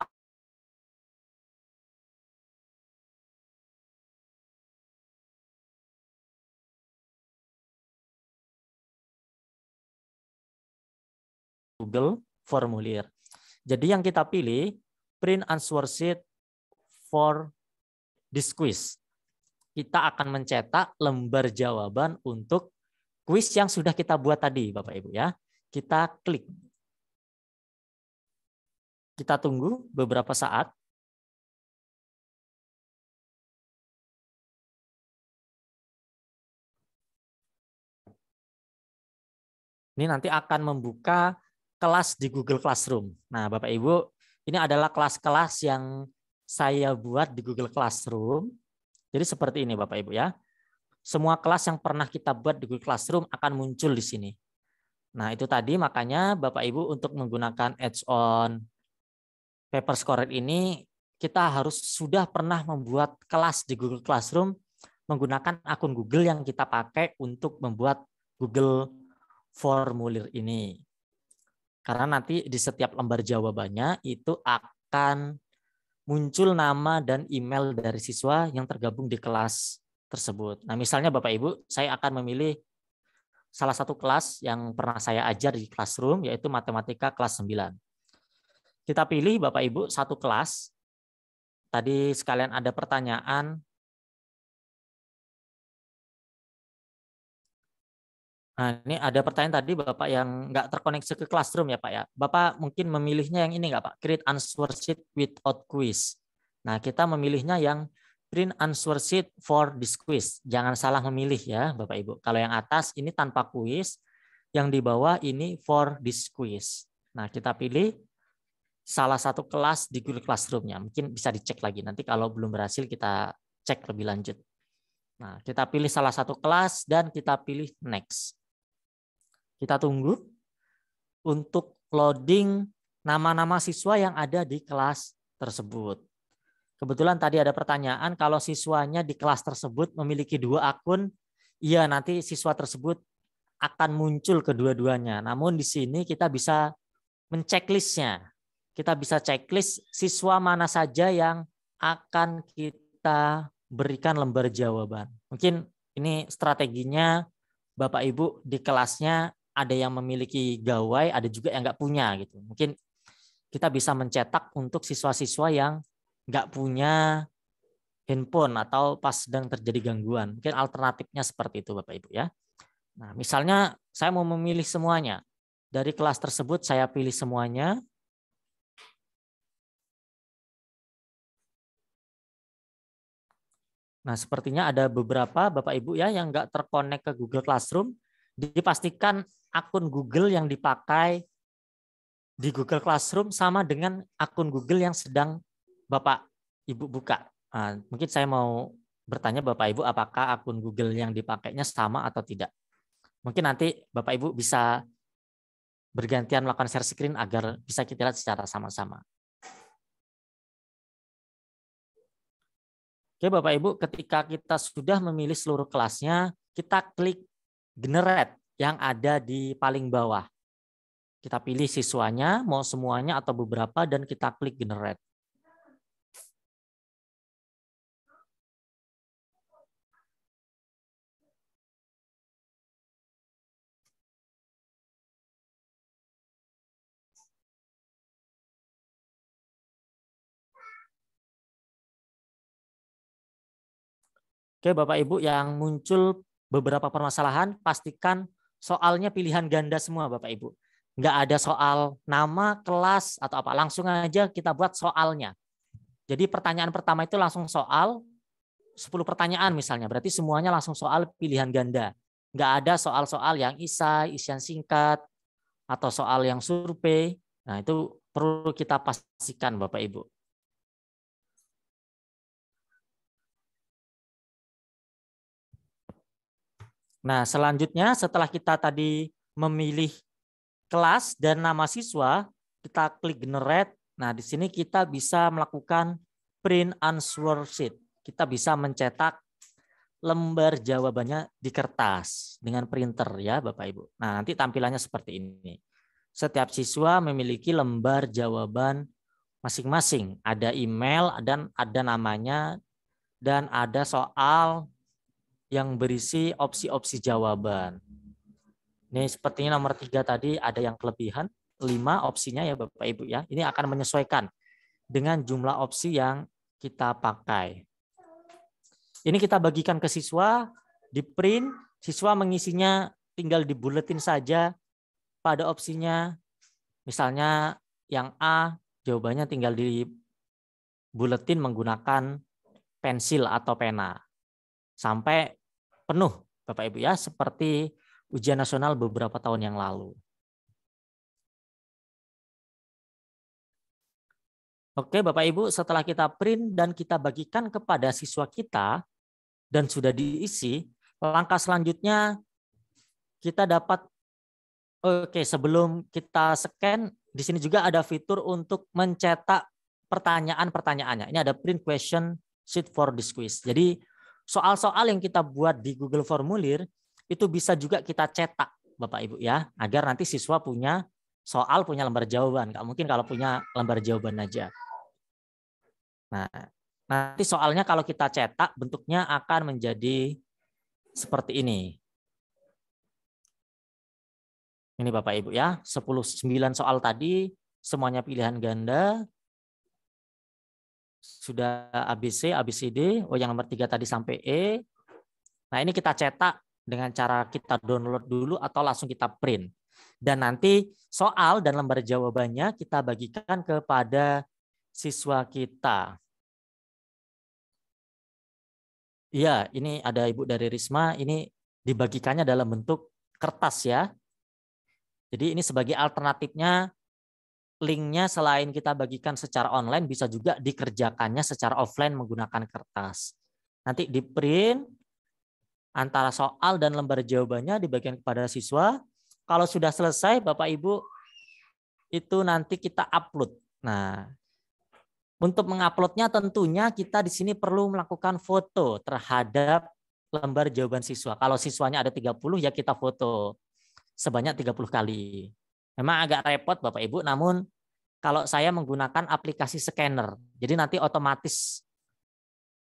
Google Formulir. Jadi yang kita pilih print answer sheet for this quiz. Kita akan mencetak lembar jawaban untuk quiz yang sudah kita buat tadi, Bapak Ibu ya. Kita klik. Kita tunggu beberapa saat. Ini nanti akan membuka kelas di Google Classroom. Nah, Bapak Ibu, ini adalah kelas-kelas yang saya buat di Google Classroom. Jadi seperti ini Bapak Ibu ya. Semua kelas yang pernah kita buat di Google Classroom akan muncul di sini. Nah, itu tadi makanya Bapak Ibu untuk menggunakan Edge on paper ini kita harus sudah pernah membuat kelas di Google Classroom menggunakan akun Google yang kita pakai untuk membuat Google formulir ini. Karena nanti di setiap lembar jawabannya itu akan muncul nama dan email dari siswa yang tergabung di kelas tersebut. Nah, misalnya Bapak Ibu, saya akan memilih salah satu kelas yang pernah saya ajar di classroom yaitu matematika kelas 9. Kita pilih Bapak Ibu satu kelas. Tadi sekalian ada pertanyaan Nah, ini ada pertanyaan tadi Bapak yang nggak terkoneksi ke Classroom ya Pak ya. Bapak mungkin memilihnya yang ini nggak Pak? Create answer sheet without quiz. Nah, kita memilihnya yang print answer sheet for this quiz. Jangan salah memilih ya Bapak Ibu. Kalau yang atas ini tanpa quiz, yang di bawah ini for this quiz. Nah, kita pilih salah satu kelas di Google Classroom-nya. Mungkin bisa dicek lagi nanti kalau belum berhasil kita cek lebih lanjut. Nah, kita pilih salah satu kelas dan kita pilih next. Kita tunggu untuk loading nama-nama siswa yang ada di kelas tersebut. Kebetulan tadi ada pertanyaan kalau siswanya di kelas tersebut memiliki dua akun, iya nanti siswa tersebut akan muncul kedua-duanya. Namun di sini kita bisa menceklisnya. Kita bisa checklist siswa mana saja yang akan kita berikan lembar jawaban. Mungkin ini strateginya Bapak Ibu di kelasnya ada yang memiliki gawai, ada juga yang nggak punya gitu. Mungkin kita bisa mencetak untuk siswa-siswa yang nggak punya handphone atau pas sedang terjadi gangguan. Mungkin alternatifnya seperti itu Bapak Ibu ya. Nah, misalnya saya mau memilih semuanya. Dari kelas tersebut saya pilih semuanya, Nah, sepertinya ada beberapa Bapak Ibu ya yang nggak terkonek ke Google Classroom. Dipastikan akun Google yang dipakai di Google Classroom sama dengan akun Google yang sedang Bapak Ibu buka. Nah, mungkin saya mau bertanya Bapak Ibu apakah akun Google yang dipakainya sama atau tidak. Mungkin nanti Bapak Ibu bisa bergantian melakukan share screen agar bisa kita lihat secara sama-sama. Oke Bapak Ibu, ketika kita sudah memilih seluruh kelasnya, kita klik generate yang ada di paling bawah. Kita pilih siswanya, mau semuanya atau beberapa, dan kita klik generate. Oke, Bapak Ibu yang muncul beberapa permasalahan, pastikan soalnya pilihan ganda semua Bapak Ibu. Nggak ada soal nama, kelas, atau apa. Langsung aja kita buat soalnya. Jadi pertanyaan pertama itu langsung soal, 10 pertanyaan misalnya. Berarti semuanya langsung soal pilihan ganda. Nggak ada soal-soal yang isai, isian singkat, atau soal yang survei. Nah itu perlu kita pastikan Bapak Ibu. Nah, selanjutnya setelah kita tadi memilih kelas dan nama siswa, kita klik generate. Nah, di sini kita bisa melakukan print answer sheet. Kita bisa mencetak lembar jawabannya di kertas dengan printer ya Bapak Ibu. Nah, nanti tampilannya seperti ini. Setiap siswa memiliki lembar jawaban masing-masing. Ada email dan ada namanya dan ada soal yang berisi opsi-opsi jawaban. Ini sepertinya nomor tiga tadi ada yang kelebihan, lima opsinya ya Bapak Ibu ya. Ini akan menyesuaikan dengan jumlah opsi yang kita pakai. Ini kita bagikan ke siswa, di print, siswa mengisinya tinggal dibuletin saja pada opsinya. Misalnya yang A, jawabannya tinggal di buletin menggunakan pensil atau pena. Sampai penuh Bapak Ibu ya seperti ujian nasional beberapa tahun yang lalu. Oke, Bapak Ibu, setelah kita print dan kita bagikan kepada siswa kita dan sudah diisi, langkah selanjutnya kita dapat Oke, sebelum kita scan, di sini juga ada fitur untuk mencetak pertanyaan-pertanyaannya. Ini ada print question sheet for this quiz. Jadi soal-soal yang kita buat di Google Formulir itu bisa juga kita cetak, Bapak Ibu ya, agar nanti siswa punya soal, punya lembar jawaban. Gak mungkin kalau punya lembar jawaban aja. Nah, nanti soalnya kalau kita cetak bentuknya akan menjadi seperti ini. Ini Bapak Ibu ya, 10 9 soal tadi semuanya pilihan ganda, sudah ABC, ABCD, oh yang nomor tiga tadi sampai E. Nah ini kita cetak dengan cara kita download dulu atau langsung kita print. Dan nanti soal dan lembar jawabannya kita bagikan kepada siswa kita. Iya, ini ada Ibu dari Risma, ini dibagikannya dalam bentuk kertas ya. Jadi ini sebagai alternatifnya linknya selain kita bagikan secara online bisa juga dikerjakannya secara offline menggunakan kertas. Nanti di print antara soal dan lembar jawabannya dibagikan kepada siswa. Kalau sudah selesai Bapak Ibu itu nanti kita upload. Nah, untuk menguploadnya tentunya kita di sini perlu melakukan foto terhadap lembar jawaban siswa. Kalau siswanya ada 30 ya kita foto sebanyak 30 kali. Memang agak repot Bapak Ibu, namun kalau saya menggunakan aplikasi scanner. Jadi nanti otomatis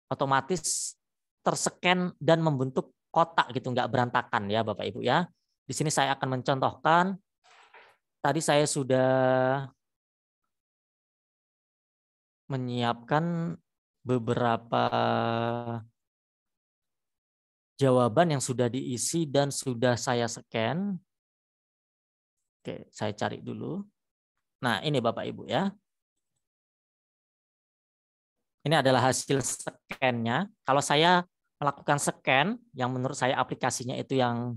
otomatis tersekan dan membentuk kotak gitu, nggak berantakan ya Bapak Ibu ya. Di sini saya akan mencontohkan. Tadi saya sudah menyiapkan beberapa jawaban yang sudah diisi dan sudah saya scan. Oke, saya cari dulu. Nah, ini Bapak Ibu ya. Ini adalah hasil scan-nya. Kalau saya melakukan scan yang menurut saya aplikasinya itu yang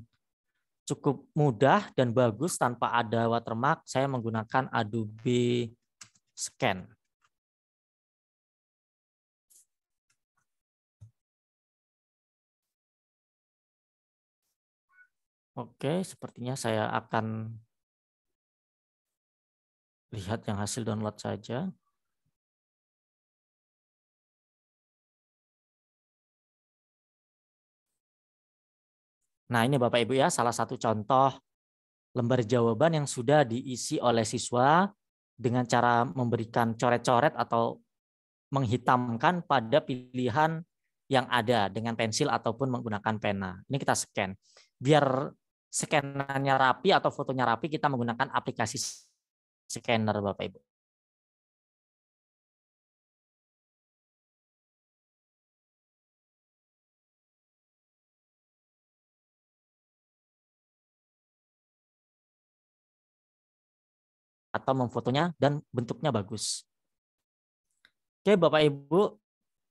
cukup mudah dan bagus tanpa ada watermark, saya menggunakan Adobe Scan. Oke, sepertinya saya akan Lihat yang hasil download saja. Nah, ini Bapak Ibu ya, salah satu contoh lembar jawaban yang sudah diisi oleh siswa dengan cara memberikan coret-coret atau menghitamkan pada pilihan yang ada dengan pensil ataupun menggunakan pena. Ini kita scan. Biar scanannya rapi atau fotonya rapi, kita menggunakan aplikasi scanner Bapak Ibu. atau memfotonya dan bentuknya bagus. Oke, Bapak Ibu,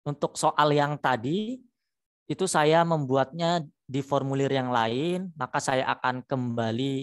untuk soal yang tadi itu saya membuatnya di formulir yang lain, maka saya akan kembali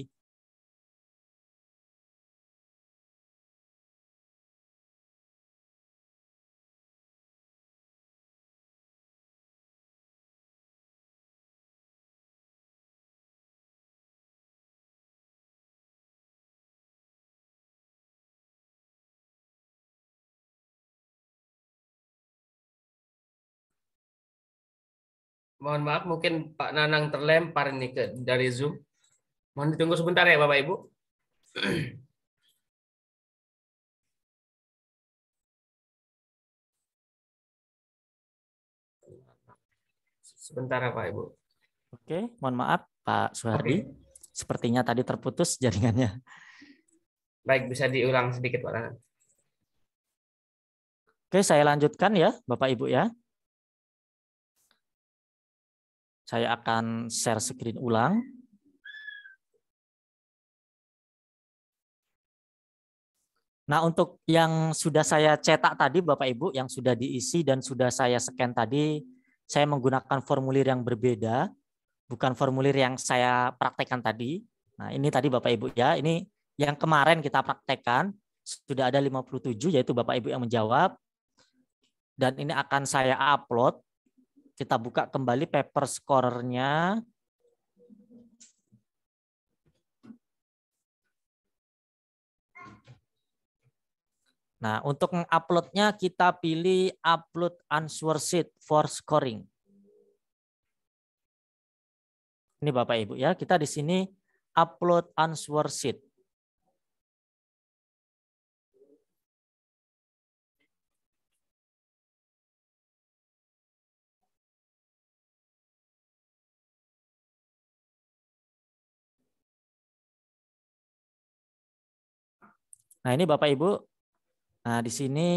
Mohon maaf, mungkin Pak Nanang terlempar nih ke dari Zoom. Mohon ditunggu sebentar ya, Bapak Ibu. Sebentar, ya, Pak Ibu. Oke, mohon maaf Pak Suhardi. Oke. Sepertinya tadi terputus jaringannya. Baik, bisa diulang sedikit Pak Nanang. Oke, saya lanjutkan ya, Bapak Ibu ya. Saya akan share screen ulang. Nah, untuk yang sudah saya cetak tadi, Bapak Ibu, yang sudah diisi dan sudah saya scan tadi, saya menggunakan formulir yang berbeda, bukan formulir yang saya praktekkan tadi. Nah, ini tadi Bapak Ibu ya, ini yang kemarin kita praktekkan, sudah ada 57, yaitu Bapak Ibu yang menjawab. Dan ini akan saya upload kita buka kembali paper scorernya. Nah, untuk uploadnya kita pilih upload answer sheet for scoring. Ini Bapak Ibu ya, kita di sini upload answer sheet. Nah ini Bapak Ibu, nah di sini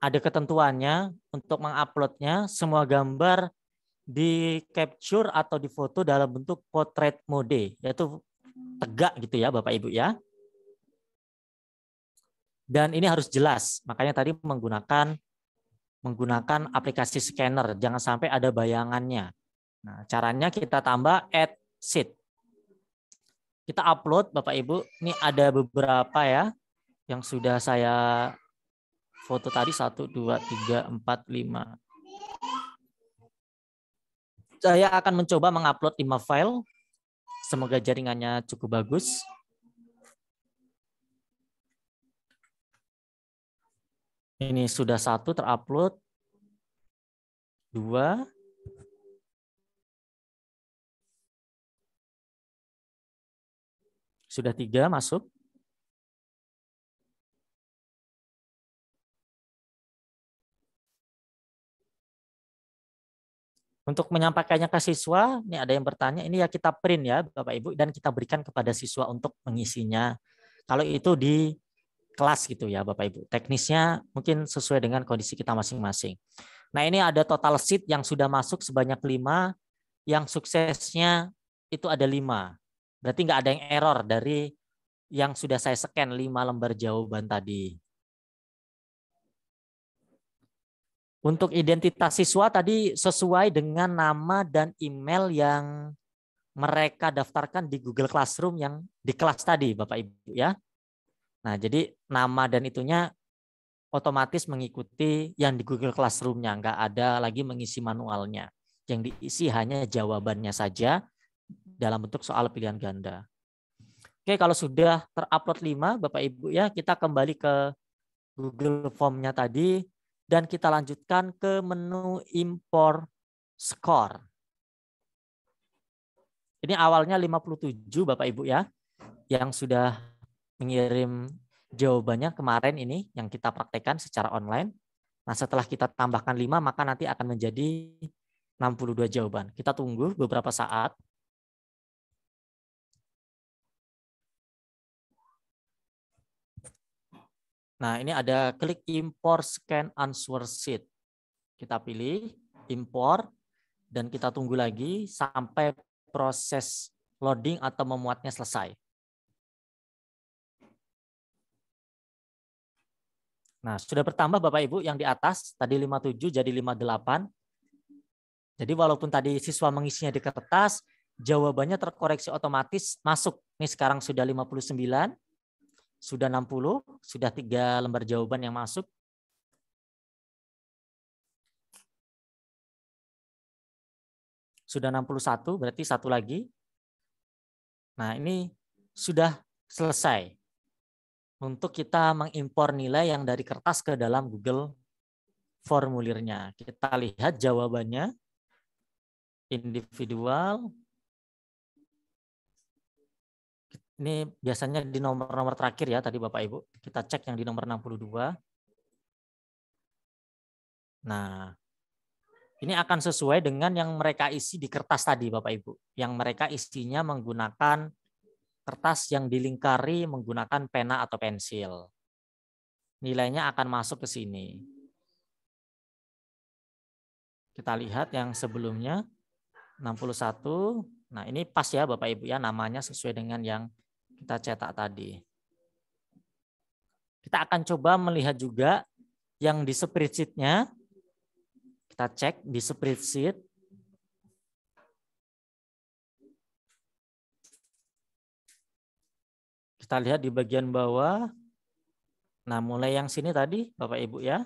ada ketentuannya untuk menguploadnya semua gambar di capture atau di foto dalam bentuk portrait mode yaitu tegak gitu ya Bapak Ibu ya. Dan ini harus jelas, makanya tadi menggunakan menggunakan aplikasi scanner, jangan sampai ada bayangannya. Nah, caranya kita tambah add sheet kita upload Bapak Ibu. Ini ada beberapa ya yang sudah saya foto tadi satu, dua, tiga, empat, lima. Saya akan mencoba mengupload 5 file. Semoga jaringannya cukup bagus. Ini sudah satu terupload. Dua. Sudah tiga masuk? Untuk menyampaikannya ke siswa, ini ada yang bertanya, ini ya kita print ya Bapak Ibu, dan kita berikan kepada siswa untuk mengisinya. Kalau itu di kelas gitu ya Bapak Ibu. Teknisnya mungkin sesuai dengan kondisi kita masing-masing. Nah ini ada total seat yang sudah masuk sebanyak lima, yang suksesnya itu ada lima. Berarti nggak ada yang error dari yang sudah saya scan lima lembar jawaban tadi. Untuk identitas siswa tadi sesuai dengan nama dan email yang mereka daftarkan di Google Classroom yang di kelas tadi, Bapak Ibu ya. Nah, jadi nama dan itunya otomatis mengikuti yang di Google Classroom-nya, nggak ada lagi mengisi manualnya. Yang diisi hanya jawabannya saja dalam bentuk soal pilihan ganda. Oke, kalau sudah terupload 5 Bapak Ibu ya, kita kembali ke Google Form-nya tadi dan kita lanjutkan ke menu impor skor. Ini awalnya 57 Bapak Ibu ya, yang sudah mengirim jawabannya kemarin ini yang kita praktekkan secara online. Nah setelah kita tambahkan 5 maka nanti akan menjadi 62 jawaban. Kita tunggu beberapa saat Nah, ini ada klik import scan answer sheet. Kita pilih import dan kita tunggu lagi sampai proses loading atau memuatnya selesai. Nah, sudah bertambah Bapak Ibu yang di atas tadi 57 jadi 58. Jadi walaupun tadi siswa mengisinya di kertas, jawabannya terkoreksi otomatis masuk. Ini sekarang sudah 59 sudah 60, sudah tiga lembar jawaban yang masuk. Sudah 61, berarti satu lagi. Nah, ini sudah selesai untuk kita mengimpor nilai yang dari kertas ke dalam Google formulirnya. Kita lihat jawabannya individual, Ini biasanya di nomor-nomor terakhir ya tadi Bapak Ibu. Kita cek yang di nomor 62. Nah, ini akan sesuai dengan yang mereka isi di kertas tadi Bapak Ibu. Yang mereka isinya menggunakan kertas yang dilingkari menggunakan pena atau pensil. Nilainya akan masuk ke sini. Kita lihat yang sebelumnya 61. Nah, ini pas ya Bapak Ibu ya namanya sesuai dengan yang kita cetak tadi. Kita akan coba melihat juga yang di spreadsheet-nya. Kita cek di spreadsheet. Kita lihat di bagian bawah. Nah, mulai yang sini tadi, Bapak Ibu ya.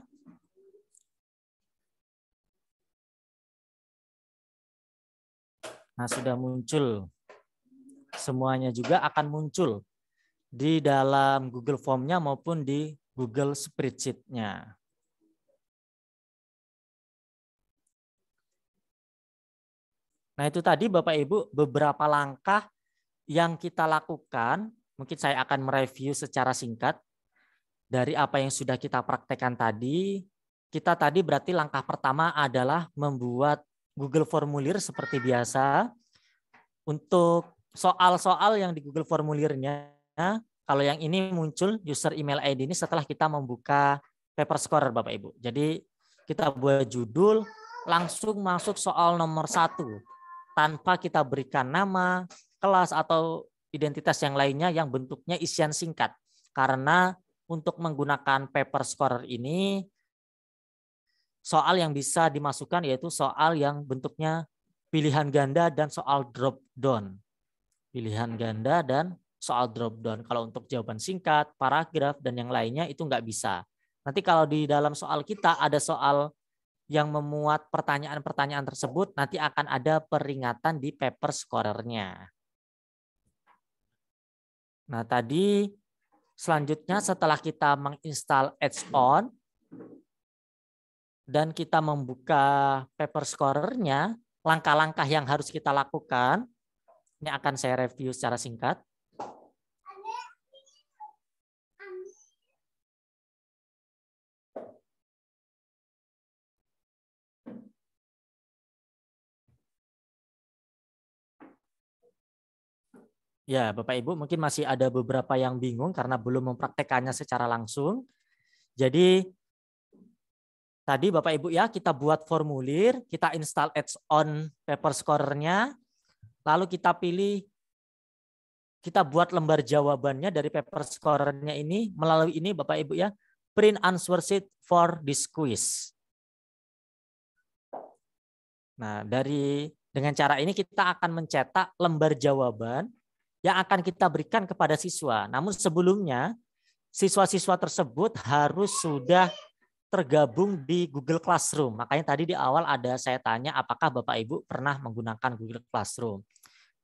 Nah, sudah muncul semuanya juga akan muncul di dalam Google Form-nya maupun di Google Spreadsheet-nya. Nah itu tadi Bapak Ibu beberapa langkah yang kita lakukan. Mungkin saya akan mereview secara singkat dari apa yang sudah kita praktekkan tadi. Kita tadi berarti langkah pertama adalah membuat Google formulir seperti biasa untuk soal-soal yang di Google formulirnya. Kalau yang ini muncul user email ID ini setelah kita membuka paper scorer Bapak Ibu. Jadi kita buat judul langsung masuk soal nomor satu tanpa kita berikan nama, kelas atau identitas yang lainnya yang bentuknya isian singkat. Karena untuk menggunakan paper scorer ini soal yang bisa dimasukkan yaitu soal yang bentuknya pilihan ganda dan soal drop down pilihan ganda dan soal drop down. Kalau untuk jawaban singkat, paragraf dan yang lainnya itu nggak bisa. Nanti kalau di dalam soal kita ada soal yang memuat pertanyaan-pertanyaan tersebut, nanti akan ada peringatan di paper scorernya. Nah, tadi selanjutnya setelah kita menginstal Edge-on dan kita membuka paper scorernya, langkah-langkah yang harus kita lakukan ini akan saya review secara singkat. Ya, Bapak Ibu mungkin masih ada beberapa yang bingung karena belum mempraktekannya secara langsung. Jadi tadi Bapak Ibu ya kita buat formulir, kita install add on paper scorer-nya, lalu kita pilih kita buat lembar jawabannya dari paper scorernya ini melalui ini Bapak Ibu ya print answer sheet for this quiz. Nah, dari dengan cara ini kita akan mencetak lembar jawaban yang akan kita berikan kepada siswa. Namun sebelumnya siswa-siswa tersebut harus sudah tergabung di Google Classroom. Makanya tadi di awal ada saya tanya apakah Bapak Ibu pernah menggunakan Google Classroom.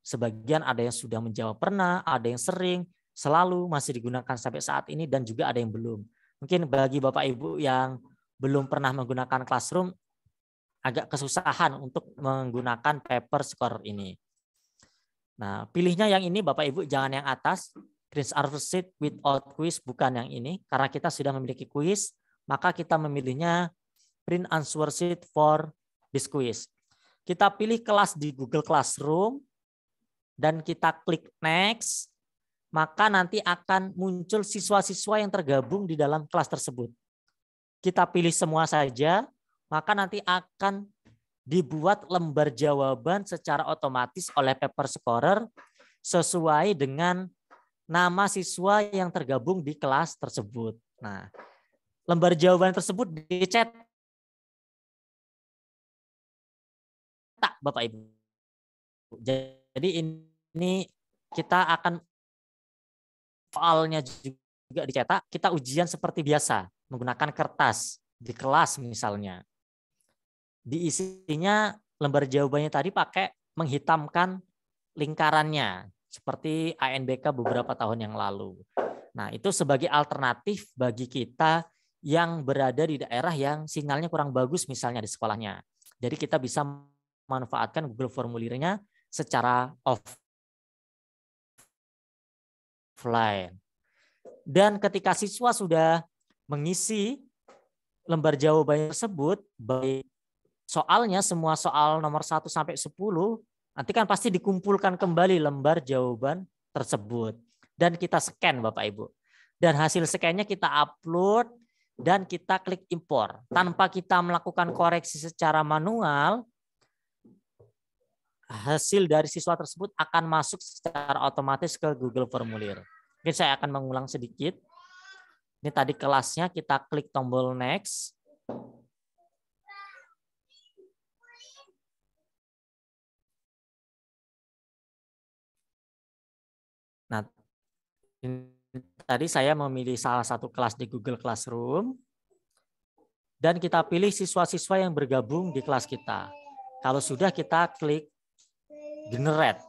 Sebagian ada yang sudah menjawab pernah, ada yang sering, selalu masih digunakan sampai saat ini dan juga ada yang belum. Mungkin bagi Bapak Ibu yang belum pernah menggunakan Classroom agak kesusahan untuk menggunakan paper score ini. Nah, pilihnya yang ini Bapak Ibu jangan yang atas, Print Answer Sheet without quiz bukan yang ini karena kita sudah memiliki quiz, maka kita memilihnya print answer sheet for this quiz. Kita pilih kelas di Google Classroom, dan kita klik next, maka nanti akan muncul siswa-siswa yang tergabung di dalam kelas tersebut. Kita pilih semua saja, maka nanti akan dibuat lembar jawaban secara otomatis oleh paper scorer sesuai dengan nama siswa yang tergabung di kelas tersebut. Nah, lembar jawaban tersebut tak Bapak Ibu. Jadi jadi ini kita akan soalnya juga dicetak, kita ujian seperti biasa menggunakan kertas di kelas misalnya. Diisinya lembar jawabannya tadi pakai menghitamkan lingkarannya seperti ANBK beberapa tahun yang lalu. Nah, itu sebagai alternatif bagi kita yang berada di daerah yang sinyalnya kurang bagus misalnya di sekolahnya. Jadi kita bisa manfaatkan Google formulirnya secara offline. Dan ketika siswa sudah mengisi lembar jawaban tersebut, baik soalnya semua soal nomor 1 sampai 10, nanti kan pasti dikumpulkan kembali lembar jawaban tersebut. Dan kita scan Bapak Ibu. Dan hasil scan-nya kita upload dan kita klik import Tanpa kita melakukan koreksi secara manual, hasil dari siswa tersebut akan masuk secara otomatis ke Google Formulir. Mungkin saya akan mengulang sedikit. Ini tadi kelasnya kita klik tombol next. Nah, tadi saya memilih salah satu kelas di Google Classroom dan kita pilih siswa-siswa yang bergabung di kelas kita. Kalau sudah kita klik generate.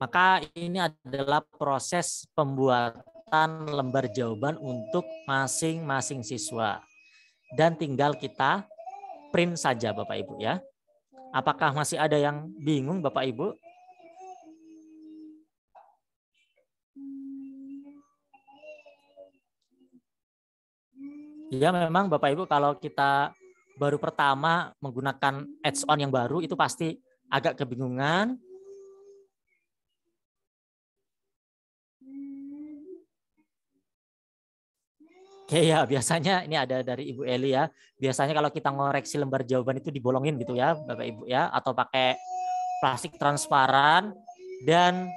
Maka ini adalah proses pembuatan lembar jawaban untuk masing-masing siswa. Dan tinggal kita print saja Bapak Ibu ya. Apakah masih ada yang bingung Bapak Ibu? Ya memang Bapak Ibu kalau kita baru pertama menggunakan add on yang baru itu pasti agak kebingungan. Oke ya, biasanya ini ada dari Ibu Eli ya. Biasanya kalau kita ngoreksi lembar jawaban itu dibolongin gitu ya, Bapak Ibu ya, atau pakai plastik transparan dan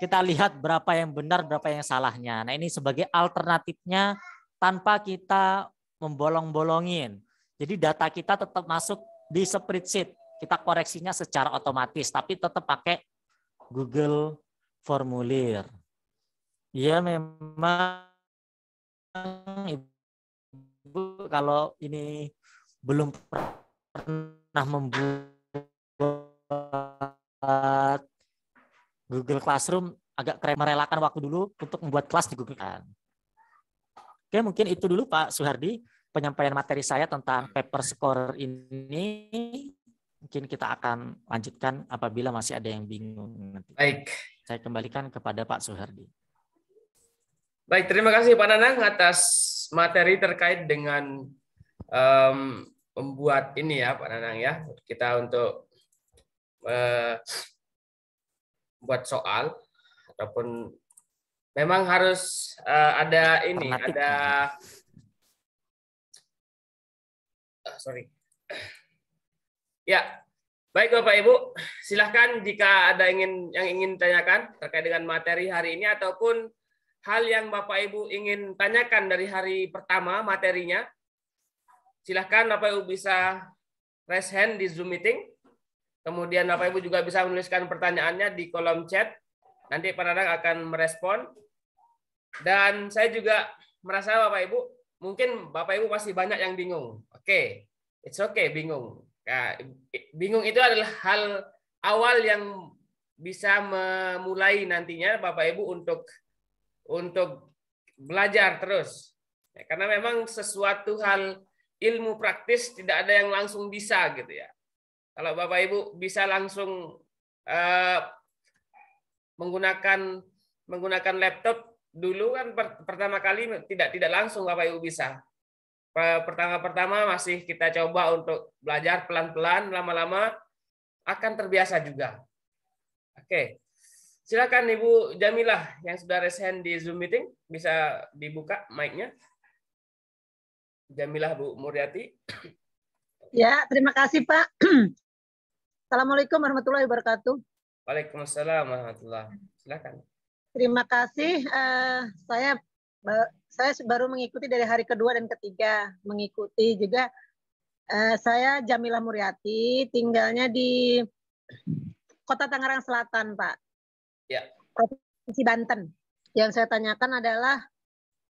kita lihat berapa yang benar, berapa yang salahnya. Nah, ini sebagai alternatifnya tanpa kita membolong-bolongin. Jadi data kita tetap masuk di spreadsheet. Kita koreksinya secara otomatis, tapi tetap pakai Google Formulir. Ya memang Ibu kalau ini belum pernah membuat Google Classroom agak keren merelakan waktu dulu untuk membuat kelas di Google. Oke, mungkin itu dulu Pak Suhardi penyampaian materi saya tentang paper score ini mungkin kita akan lanjutkan apabila masih ada yang bingung nanti. Baik. Saya kembalikan kepada Pak Soehardi. Baik, terima kasih Pak Nanang atas materi terkait dengan um, membuat ini ya Pak Nanang ya kita untuk uh, buat soal ataupun memang harus uh, ada ini Pernatik. ada sorry. Ya, baik Bapak Ibu, silahkan jika ada ingin yang ingin tanyakan terkait dengan materi hari ini ataupun hal yang Bapak Ibu ingin tanyakan dari hari pertama materinya, silahkan Bapak Ibu bisa raise hand di Zoom meeting. Kemudian Bapak Ibu juga bisa menuliskan pertanyaannya di kolom chat. Nanti Pak akan merespon. Dan saya juga merasa Bapak Ibu, mungkin Bapak Ibu pasti banyak yang bingung. Oke, It's okay, bingung. Ya, bingung itu adalah hal awal yang bisa memulai nantinya Bapak Ibu untuk untuk belajar terus. Ya, karena memang sesuatu hal ilmu praktis tidak ada yang langsung bisa gitu ya. Kalau Bapak Ibu bisa langsung eh, menggunakan menggunakan laptop dulu kan per, pertama kali tidak tidak langsung Bapak Ibu bisa pertama-pertama masih kita coba untuk belajar pelan-pelan, lama-lama akan terbiasa juga. Oke, silakan Ibu Jamilah yang sudah resen di Zoom meeting bisa dibuka mic-nya. Jamilah Bu Muriati. Ya, terima kasih Pak. Assalamualaikum warahmatullahi wabarakatuh. Waalaikumsalam warahmatullahi Silakan. Terima kasih. Eh, saya saya baru mengikuti dari hari kedua dan ketiga mengikuti juga eh, saya Jamila Muriati tinggalnya di Kota Tangerang Selatan Pak ya. Provinsi Banten yang saya tanyakan adalah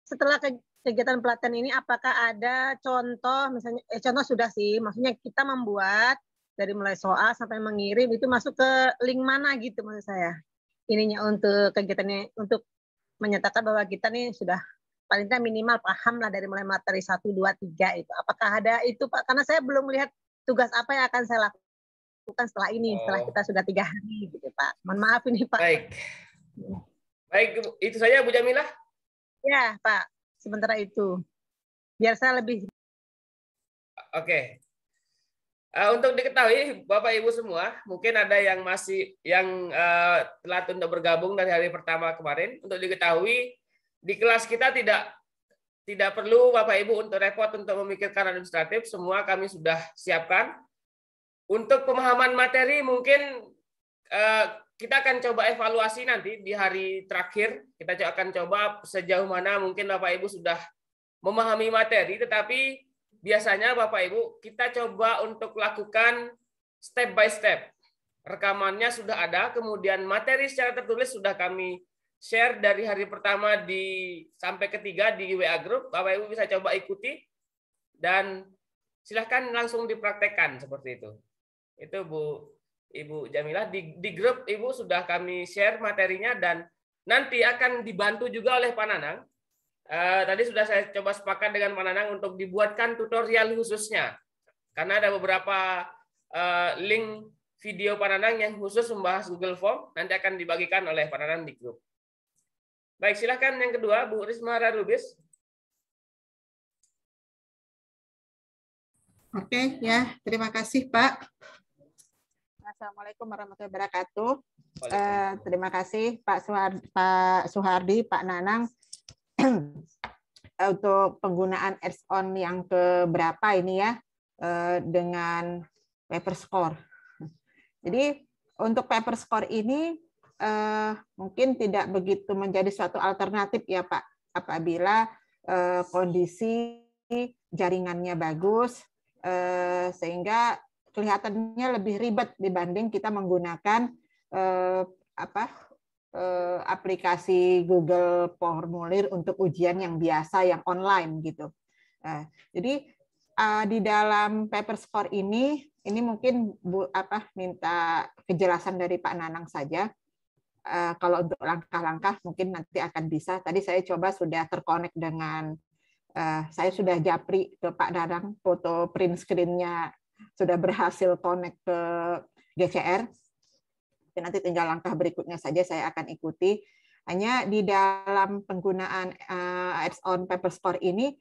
setelah kegiatan pelatihan ini apakah ada contoh misalnya eh, contoh sudah sih maksudnya kita membuat dari mulai soal sampai mengirim itu masuk ke link mana gitu maksud saya ininya untuk kegiatannya untuk menyatakan bahwa kita nih sudah paling tidak minimal paham lah dari mulai materi 1, 2, 3 itu. Apakah ada itu Pak? Karena saya belum melihat tugas apa yang akan saya lakukan setelah ini, oh. setelah kita sudah tiga hari gitu Pak. Mohon maaf ini Pak. Baik. Baik, itu saja Bu Jamilah. Ya Pak, sementara itu. Biar saya lebih Oke, Uh, untuk diketahui Bapak Ibu semua, mungkin ada yang masih yang uh, eh, telah tunda bergabung dari hari pertama kemarin. Untuk diketahui di kelas kita tidak tidak perlu Bapak Ibu untuk repot untuk memikirkan administratif, semua kami sudah siapkan. Untuk pemahaman materi mungkin uh, kita akan coba evaluasi nanti di hari terakhir. Kita akan coba sejauh mana mungkin Bapak Ibu sudah memahami materi, tetapi biasanya Bapak Ibu kita coba untuk lakukan step by step. Rekamannya sudah ada, kemudian materi secara tertulis sudah kami share dari hari pertama di sampai ketiga di WA group. Bapak Ibu bisa coba ikuti dan silahkan langsung dipraktekkan seperti itu. Itu Bu Ibu Jamilah di, di grup Ibu sudah kami share materinya dan nanti akan dibantu juga oleh Pak Nanang Eh, tadi sudah saya coba sepakat dengan Pak Nanang untuk dibuatkan tutorial khususnya. Karena ada beberapa uh, link video Pak Nanang yang khusus membahas Google Form, nanti akan dibagikan oleh Pak Nanang di grup. Baik, silakan yang kedua, Bu Risma Rarubis. Oke, ya. Terima kasih, Pak. Assalamualaikum warahmatullahi wabarakatuh. Eh, terima kasih Pak Suhardi, Pak Nanang, untuk penggunaan ads on yang berapa ini ya eh, dengan paper score. Jadi untuk paper score ini eh, mungkin tidak begitu menjadi suatu alternatif ya Pak apabila eh, kondisi jaringannya bagus sehingga kelihatannya lebih ribet dibanding kita menggunakan apa Eh, aplikasi Google Formulir untuk ujian yang biasa yang online gitu. Nah, jadi eh, di dalam paper score ini ini mungkin bu apa minta kejelasan dari Pak Nanang saja eh, kalau untuk langkah-langkah mungkin nanti akan bisa tadi saya coba sudah terkonek dengan saya sudah japri ke Pak Nanang foto print screennya sudah berhasil connect ke GCR nanti tinggal langkah berikutnya saja saya akan ikuti. Hanya di dalam penggunaan uh, ads on paper store ini,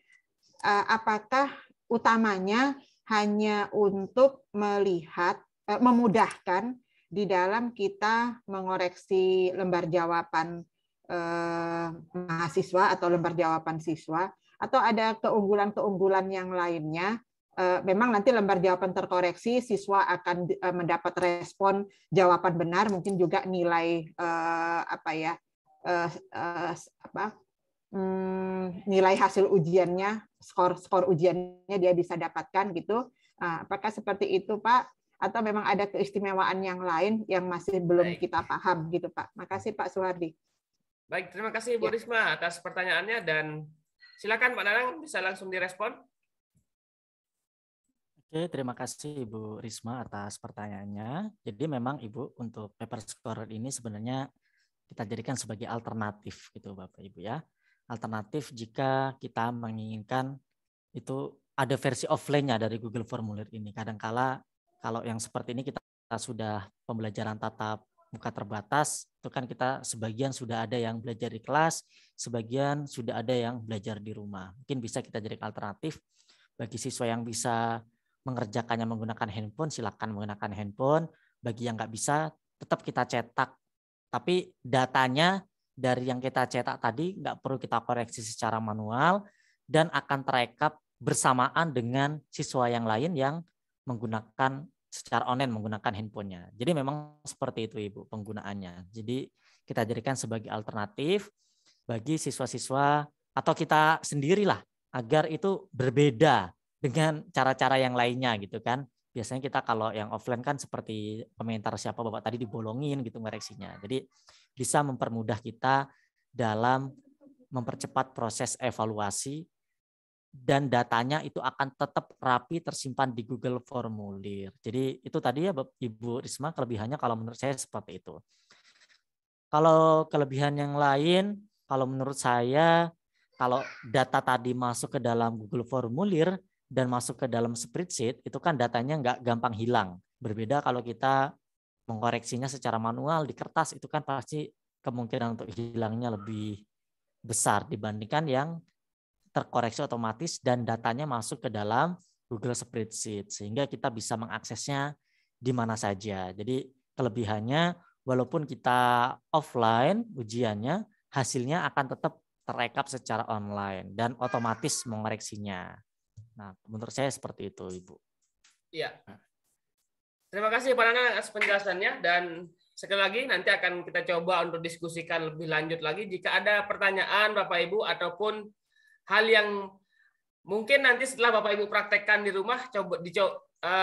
uh, apakah utamanya hanya untuk melihat, uh, memudahkan di dalam kita mengoreksi lembar jawaban uh, mahasiswa atau lembar jawaban siswa, atau ada keunggulan-keunggulan yang lainnya Eh, memang nanti lembar jawaban terkoreksi siswa akan eh, mendapat respon jawaban benar mungkin juga nilai eh, apa ya apa hmm, nilai hasil ujiannya skor skor ujiannya dia bisa dapatkan gitu nah, apakah seperti itu Pak atau memang ada keistimewaan yang lain yang masih belum Baik. kita paham gitu Pak makasih Pak Suhardi Baik terima kasih Bu ya. Risma ya. atas pertanyaannya dan silakan Pak Nanang bisa langsung direspon Oke, terima kasih Ibu Risma atas pertanyaannya. Jadi memang Ibu untuk paper score ini sebenarnya kita jadikan sebagai alternatif gitu Bapak Ibu ya. Alternatif jika kita menginginkan itu ada versi offline-nya dari Google Formulir ini. Kadangkala kalau yang seperti ini kita sudah pembelajaran tatap muka terbatas, itu kan kita sebagian sudah ada yang belajar di kelas, sebagian sudah ada yang belajar di rumah. Mungkin bisa kita jadikan alternatif bagi siswa yang bisa mengerjakannya menggunakan handphone, silakan menggunakan handphone. Bagi yang nggak bisa, tetap kita cetak. Tapi datanya dari yang kita cetak tadi nggak perlu kita koreksi secara manual dan akan terekap bersamaan dengan siswa yang lain yang menggunakan secara online menggunakan handphonenya. Jadi memang seperti itu Ibu penggunaannya. Jadi kita jadikan sebagai alternatif bagi siswa-siswa atau kita sendirilah agar itu berbeda dengan cara-cara yang lainnya gitu kan. Biasanya kita kalau yang offline kan seperti komentar siapa Bapak tadi dibolongin gitu ngoreksinya. Jadi bisa mempermudah kita dalam mempercepat proses evaluasi dan datanya itu akan tetap rapi tersimpan di Google formulir. Jadi itu tadi ya Ibu Risma kelebihannya kalau menurut saya seperti itu. Kalau kelebihan yang lain, kalau menurut saya kalau data tadi masuk ke dalam Google formulir, dan masuk ke dalam spreadsheet, itu kan datanya nggak gampang hilang. Berbeda kalau kita mengoreksinya secara manual di kertas, itu kan pasti kemungkinan untuk hilangnya lebih besar dibandingkan yang terkoreksi otomatis dan datanya masuk ke dalam Google Spreadsheet sehingga kita bisa mengaksesnya di mana saja. Jadi kelebihannya walaupun kita offline ujiannya hasilnya akan tetap terekap secara online dan otomatis mengoreksinya. Nah, menurut saya seperti itu, Ibu. Iya. Terima kasih Pak Nana atas penjelasannya dan sekali lagi nanti akan kita coba untuk diskusikan lebih lanjut lagi jika ada pertanyaan Bapak Ibu ataupun hal yang mungkin nanti setelah Bapak Ibu praktekkan di rumah coba di uh,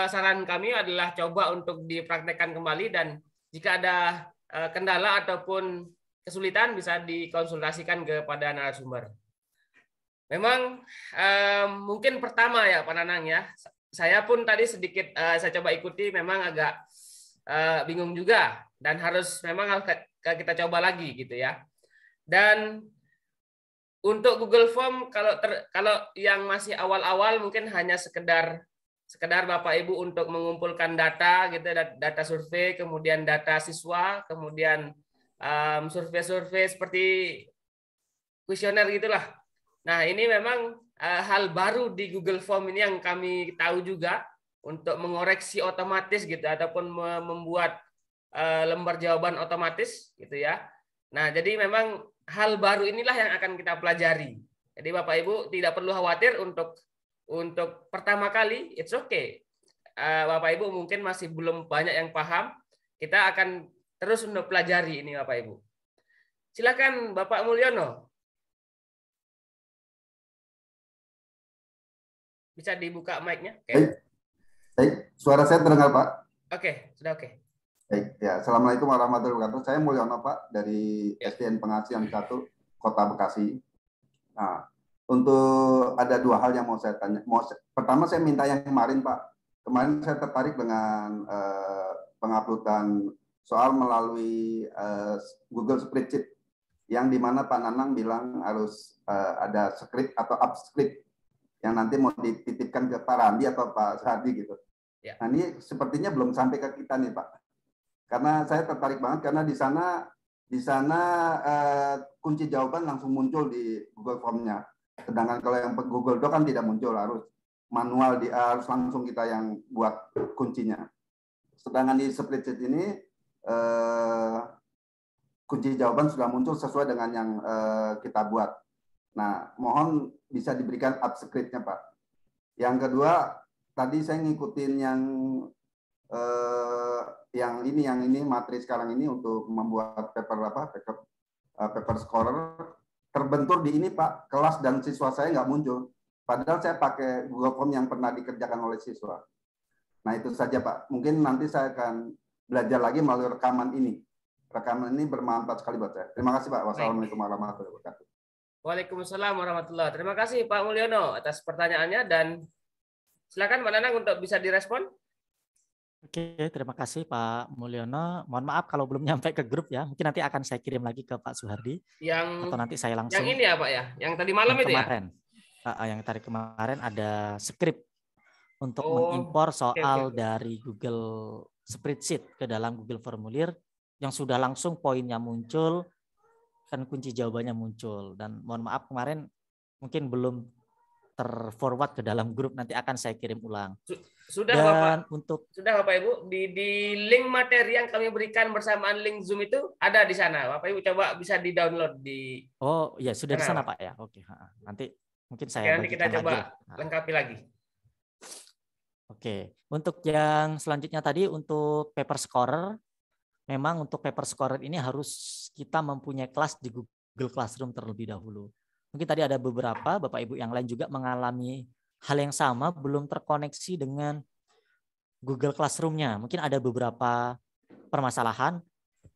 saran kami adalah coba untuk dipraktekkan kembali dan jika ada uh, kendala ataupun kesulitan bisa dikonsultasikan kepada narasumber. Memang um, mungkin pertama ya Pak Nanang ya. Saya pun tadi sedikit uh, saya coba ikuti memang agak uh, bingung juga dan harus memang kita coba lagi gitu ya. Dan untuk Google Form kalau ter, kalau yang masih awal-awal mungkin hanya sekedar sekedar Bapak Ibu untuk mengumpulkan data gitu data survei kemudian data siswa kemudian survei survei-survei seperti kuesioner gitulah Nah, ini memang eh, hal baru di Google Form ini yang kami tahu juga untuk mengoreksi otomatis gitu ataupun membuat eh, lembar jawaban otomatis gitu ya. Nah, jadi memang hal baru inilah yang akan kita pelajari. Jadi Bapak Ibu tidak perlu khawatir untuk untuk pertama kali it's okay. Eh, Bapak Ibu mungkin masih belum banyak yang paham. Kita akan terus untuk pelajari ini Bapak Ibu. Silakan Bapak Mulyono Bisa dibuka mic-nya? Okay. Baik. Baik, suara saya terdengar, Pak. Oke, okay. sudah oke. Okay. Baik, ya. Assalamualaikum warahmatullahi wabarakatuh. Saya Mulyono, Pak, dari ya. SDN Pengasihan 1 Kota Bekasi. Nah, untuk ada dua hal yang mau saya tanya. Mau pertama saya minta yang kemarin, Pak. Kemarin saya tertarik dengan eh, penguploadan soal melalui eh, Google Spreadsheet yang dimana Pak Nanang bilang harus uh, ada script atau upscript yang nanti mau dititipkan ke Pak Randi atau Pak Sadi gitu. Ya. Nah ini sepertinya belum sampai ke kita nih Pak, karena saya tertarik banget karena di sana di sana eh, kunci jawaban langsung muncul di Google Formnya. Sedangkan kalau yang Google Doc kan tidak muncul harus manual di harus langsung kita yang buat kuncinya. Sedangkan di spreadsheet ini eh, kunci jawaban sudah muncul sesuai dengan yang eh, kita buat. Nah, mohon bisa diberikan upscriptnya Pak. Yang kedua, tadi saya ngikutin yang eh, yang ini, yang ini materi sekarang ini untuk membuat paper apa, paper, eh, paper scorer terbentur di ini Pak, kelas dan siswa saya nggak muncul. Padahal saya pakai Google Form yang pernah dikerjakan oleh siswa. Nah itu saja Pak. Mungkin nanti saya akan belajar lagi melalui rekaman ini. Rekaman ini bermanfaat sekali buat saya. Terima kasih Pak. Wassalamualaikum warahmatullahi wabarakatuh. Waalaikumsalam warahmatullahi Terima kasih Pak Mulyono atas pertanyaannya dan silakan Pak Nanang untuk bisa direspon. Oke, terima kasih Pak Mulyono. Mohon maaf kalau belum nyampe ke grup ya. Mungkin nanti akan saya kirim lagi ke Pak Suhardi. Yang atau nanti saya langsung. Yang ini ya Pak ya, yang tadi malam yang itu ya? kemarin. ya. Uh, yang tadi kemarin ada skrip untuk oh, mengimpor soal okay, okay. dari Google spreadsheet ke dalam Google formulir yang sudah langsung poinnya muncul, kan kunci jawabannya muncul dan mohon maaf kemarin mungkin belum terforward ke dalam grup nanti akan saya kirim ulang. Sudah Dan Bapak. Untuk Sudah Bapak Ibu di di link materi yang kami berikan bersamaan link Zoom itu ada di sana. Bapak Ibu coba bisa di-download di Oh, ya sudah di sana Pak ya. Oke, Nanti mungkin saya nanti kita coba lagi. lengkapi lagi. Oke, untuk yang selanjutnya tadi untuk paper scorer memang untuk paper scorer ini harus kita mempunyai kelas di Google Classroom terlebih dahulu. Mungkin tadi ada beberapa Bapak Ibu yang lain juga mengalami hal yang sama, belum terkoneksi dengan Google Classroom-nya. Mungkin ada beberapa permasalahan.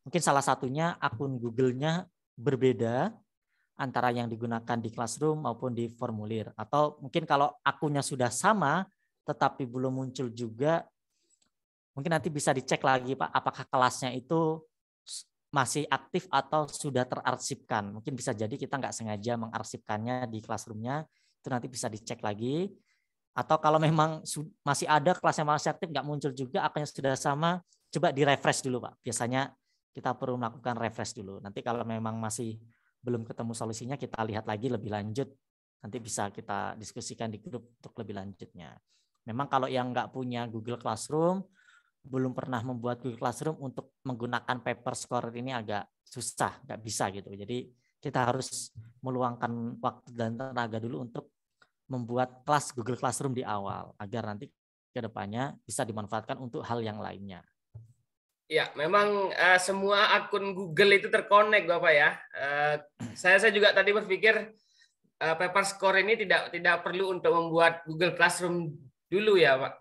Mungkin salah satunya akun Google-nya berbeda antara yang digunakan di Classroom maupun di formulir. Atau mungkin kalau akunnya sudah sama, tetapi belum muncul juga Mungkin nanti bisa dicek lagi Pak, apakah kelasnya itu masih aktif atau sudah terarsipkan. Mungkin bisa jadi kita nggak sengaja mengarsipkannya di classroomnya, itu nanti bisa dicek lagi. Atau kalau memang masih ada kelas yang masih aktif, nggak muncul juga, akunnya sudah sama, coba di-refresh dulu Pak. Biasanya kita perlu melakukan refresh dulu. Nanti kalau memang masih belum ketemu solusinya, kita lihat lagi lebih lanjut. Nanti bisa kita diskusikan di grup untuk lebih lanjutnya. Memang kalau yang nggak punya Google Classroom, belum pernah membuat Google Classroom untuk menggunakan paper score ini agak susah, nggak bisa gitu. Jadi kita harus meluangkan waktu dan tenaga dulu untuk membuat kelas Google Classroom di awal agar nanti kedepannya bisa dimanfaatkan untuk hal yang lainnya. Ya, memang uh, semua akun Google itu terkonek, Bapak ya. Uh, saya saya juga tadi berpikir uh, paper score ini tidak tidak perlu untuk membuat Google Classroom dulu ya, Pak.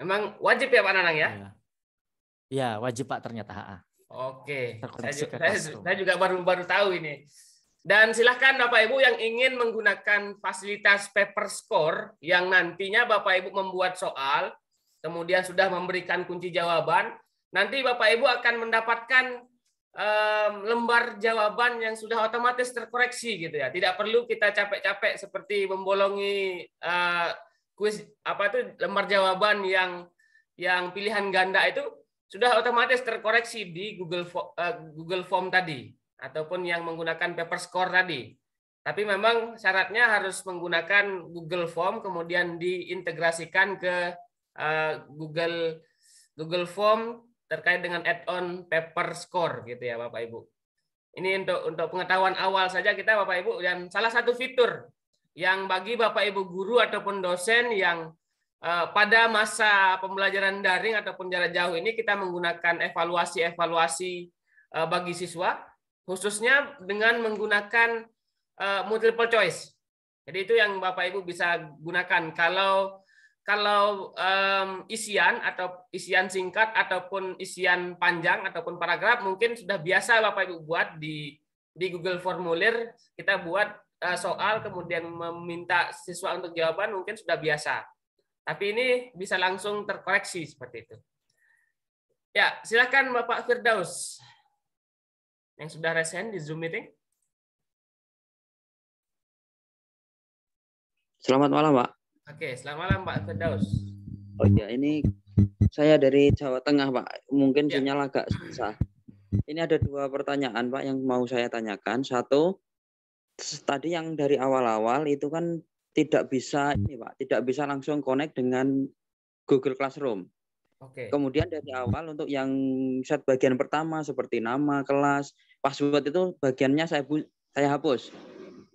Memang wajib ya Pak Nanang ya? ya. Ya wajib Pak ternyata HA. Oke. Saya juga, saya, saya juga baru baru tahu ini. Dan silahkan Bapak Ibu yang ingin menggunakan fasilitas paper score yang nantinya Bapak Ibu membuat soal, kemudian sudah memberikan kunci jawaban, nanti Bapak Ibu akan mendapatkan um, lembar jawaban yang sudah otomatis terkoreksi gitu ya. Tidak perlu kita capek-capek seperti membolongi uh, kuis apa itu lembar jawaban yang yang pilihan ganda itu sudah otomatis terkoreksi di Google eh, Google Form tadi ataupun yang menggunakan paper score tadi. Tapi memang syaratnya harus menggunakan Google Form kemudian diintegrasikan ke eh, Google Google Form terkait dengan add-on paper score gitu ya Bapak Ibu. Ini untuk untuk pengetahuan awal saja kita Bapak Ibu dan salah satu fitur yang bagi Bapak Ibu guru ataupun dosen yang Eh, pada masa pembelajaran daring ataupun jarak jauh ini kita menggunakan evaluasi-evaluasi eh, bagi siswa khususnya dengan menggunakan eh, multiple choice. Jadi itu yang Bapak Ibu bisa gunakan kalau kalau um, isian atau isian singkat ataupun isian panjang ataupun paragraf mungkin sudah biasa Bapak Ibu buat di di Google formulir kita buat soal kemudian meminta siswa untuk jawaban mungkin sudah biasa. Tapi ini bisa langsung terkoreksi seperti itu. Ya, silakan Bapak Firdaus yang sudah resen di Zoom meeting. Selamat malam, Pak. Oke, selamat malam, Pak Firdaus. Oh ya, ini saya dari Jawa Tengah, Pak. Mungkin ya. sinyal agak susah. Ini ada dua pertanyaan, Pak, yang mau saya tanyakan. Satu, tadi yang dari awal-awal itu kan tidak bisa ini Pak, tidak bisa langsung connect dengan Google Classroom. Oke. Okay. Kemudian dari awal untuk yang set bagian pertama seperti nama, kelas, password itu bagiannya saya saya hapus.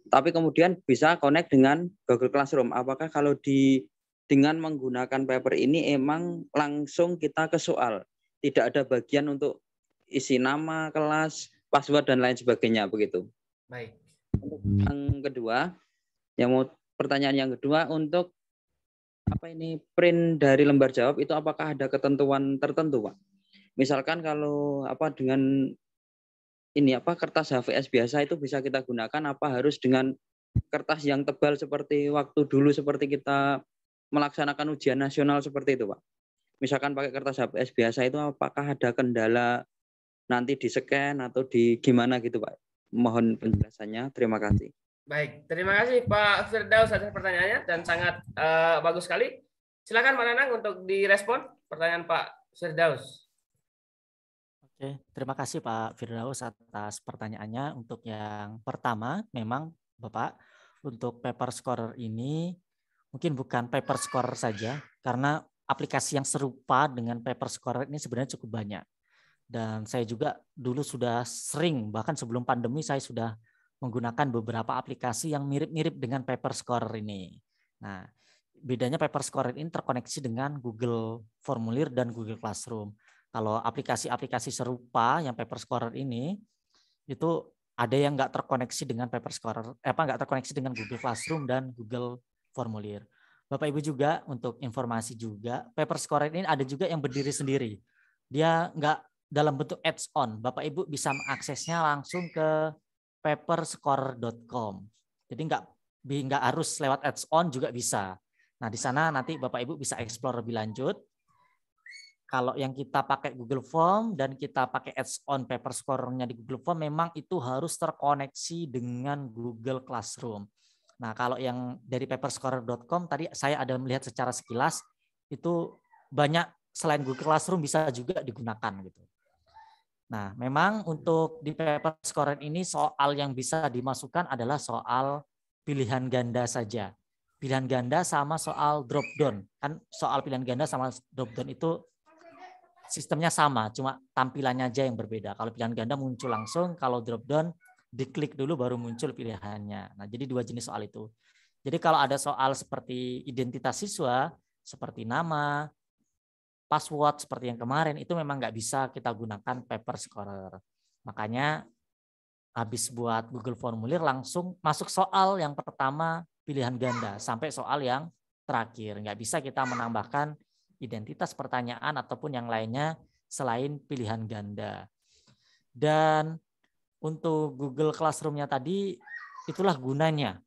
Tapi kemudian bisa connect dengan Google Classroom. Apakah kalau di dengan menggunakan paper ini emang langsung kita ke soal, tidak ada bagian untuk isi nama, kelas, password dan lain sebagainya begitu. Baik. Yang kedua, yang mau pertanyaan yang kedua untuk apa ini print dari lembar jawab itu apakah ada ketentuan tertentu pak? Misalkan kalau apa dengan ini apa kertas HVS biasa itu bisa kita gunakan apa harus dengan kertas yang tebal seperti waktu dulu seperti kita melaksanakan ujian nasional seperti itu pak? Misalkan pakai kertas HVS biasa itu apakah ada kendala nanti di scan atau di gimana gitu pak? Mohon penjelasannya. Terima kasih. Baik, terima kasih Pak Firdaus atas pertanyaannya dan sangat uh, bagus sekali. Silakan Pak Nanang untuk direspon pertanyaan Pak Firdaus. Oke, terima kasih Pak Firdaus atas pertanyaannya. Untuk yang pertama, memang Bapak untuk paper score ini mungkin bukan paper score saja karena aplikasi yang serupa dengan paper score ini sebenarnya cukup banyak. Dan saya juga dulu sudah sering bahkan sebelum pandemi saya sudah menggunakan beberapa aplikasi yang mirip-mirip dengan paper scorer ini. Nah, bedanya paper scorer ini terkoneksi dengan Google Formulir dan Google Classroom. Kalau aplikasi-aplikasi serupa yang paper scorer ini itu ada yang nggak terkoneksi dengan paper scorer, eh, apa nggak terkoneksi dengan Google Classroom dan Google Formulir. Bapak Ibu juga untuk informasi juga, paper scorer ini ada juga yang berdiri sendiri. Dia nggak dalam bentuk apps on. Bapak Ibu bisa mengaksesnya langsung ke paperscore.com. Jadi nggak nggak harus lewat ads on juga bisa. Nah di sana nanti Bapak Ibu bisa explore lebih lanjut. Kalau yang kita pakai Google Form dan kita pakai ads on paper score-nya di Google Form memang itu harus terkoneksi dengan Google Classroom. Nah, kalau yang dari paperscore.com tadi saya ada melihat secara sekilas itu banyak selain Google Classroom bisa juga digunakan gitu. Nah, memang untuk di paper scoren ini soal yang bisa dimasukkan adalah soal pilihan ganda saja. Pilihan ganda sama soal drop down. Kan soal pilihan ganda sama drop down itu sistemnya sama, cuma tampilannya aja yang berbeda. Kalau pilihan ganda muncul langsung, kalau drop down diklik dulu baru muncul pilihannya. Nah, jadi dua jenis soal itu. Jadi kalau ada soal seperti identitas siswa, seperti nama, password seperti yang kemarin itu memang nggak bisa kita gunakan paper scorer. Makanya habis buat Google formulir langsung masuk soal yang pertama pilihan ganda sampai soal yang terakhir. Nggak bisa kita menambahkan identitas pertanyaan ataupun yang lainnya selain pilihan ganda. Dan untuk Google Classroom-nya tadi itulah gunanya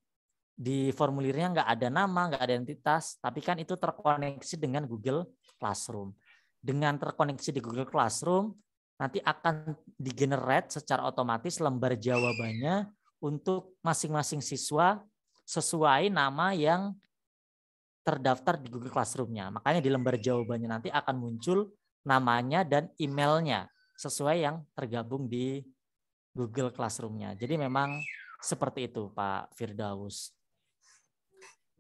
di formulirnya nggak ada nama, nggak ada identitas, tapi kan itu terkoneksi dengan Google Classroom. Dengan terkoneksi di Google Classroom, nanti akan digenerate secara otomatis lembar jawabannya untuk masing-masing siswa sesuai nama yang terdaftar di Google Classroom-nya. Makanya di lembar jawabannya nanti akan muncul namanya dan emailnya sesuai yang tergabung di Google Classroom-nya. Jadi memang seperti itu Pak Firdaus.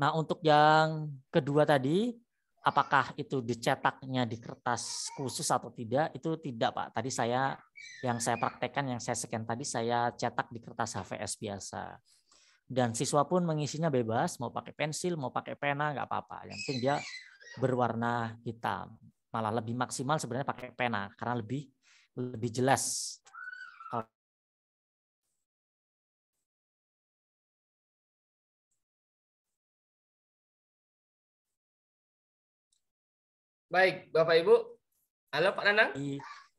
Nah untuk yang kedua tadi, apakah itu dicetaknya di kertas khusus atau tidak itu tidak pak tadi saya yang saya praktekkan yang saya scan tadi saya cetak di kertas HVS biasa dan siswa pun mengisinya bebas mau pakai pensil mau pakai pena nggak apa-apa yang penting dia berwarna hitam malah lebih maksimal sebenarnya pakai pena karena lebih lebih jelas Baik, Bapak Ibu. Halo Pak Nanang.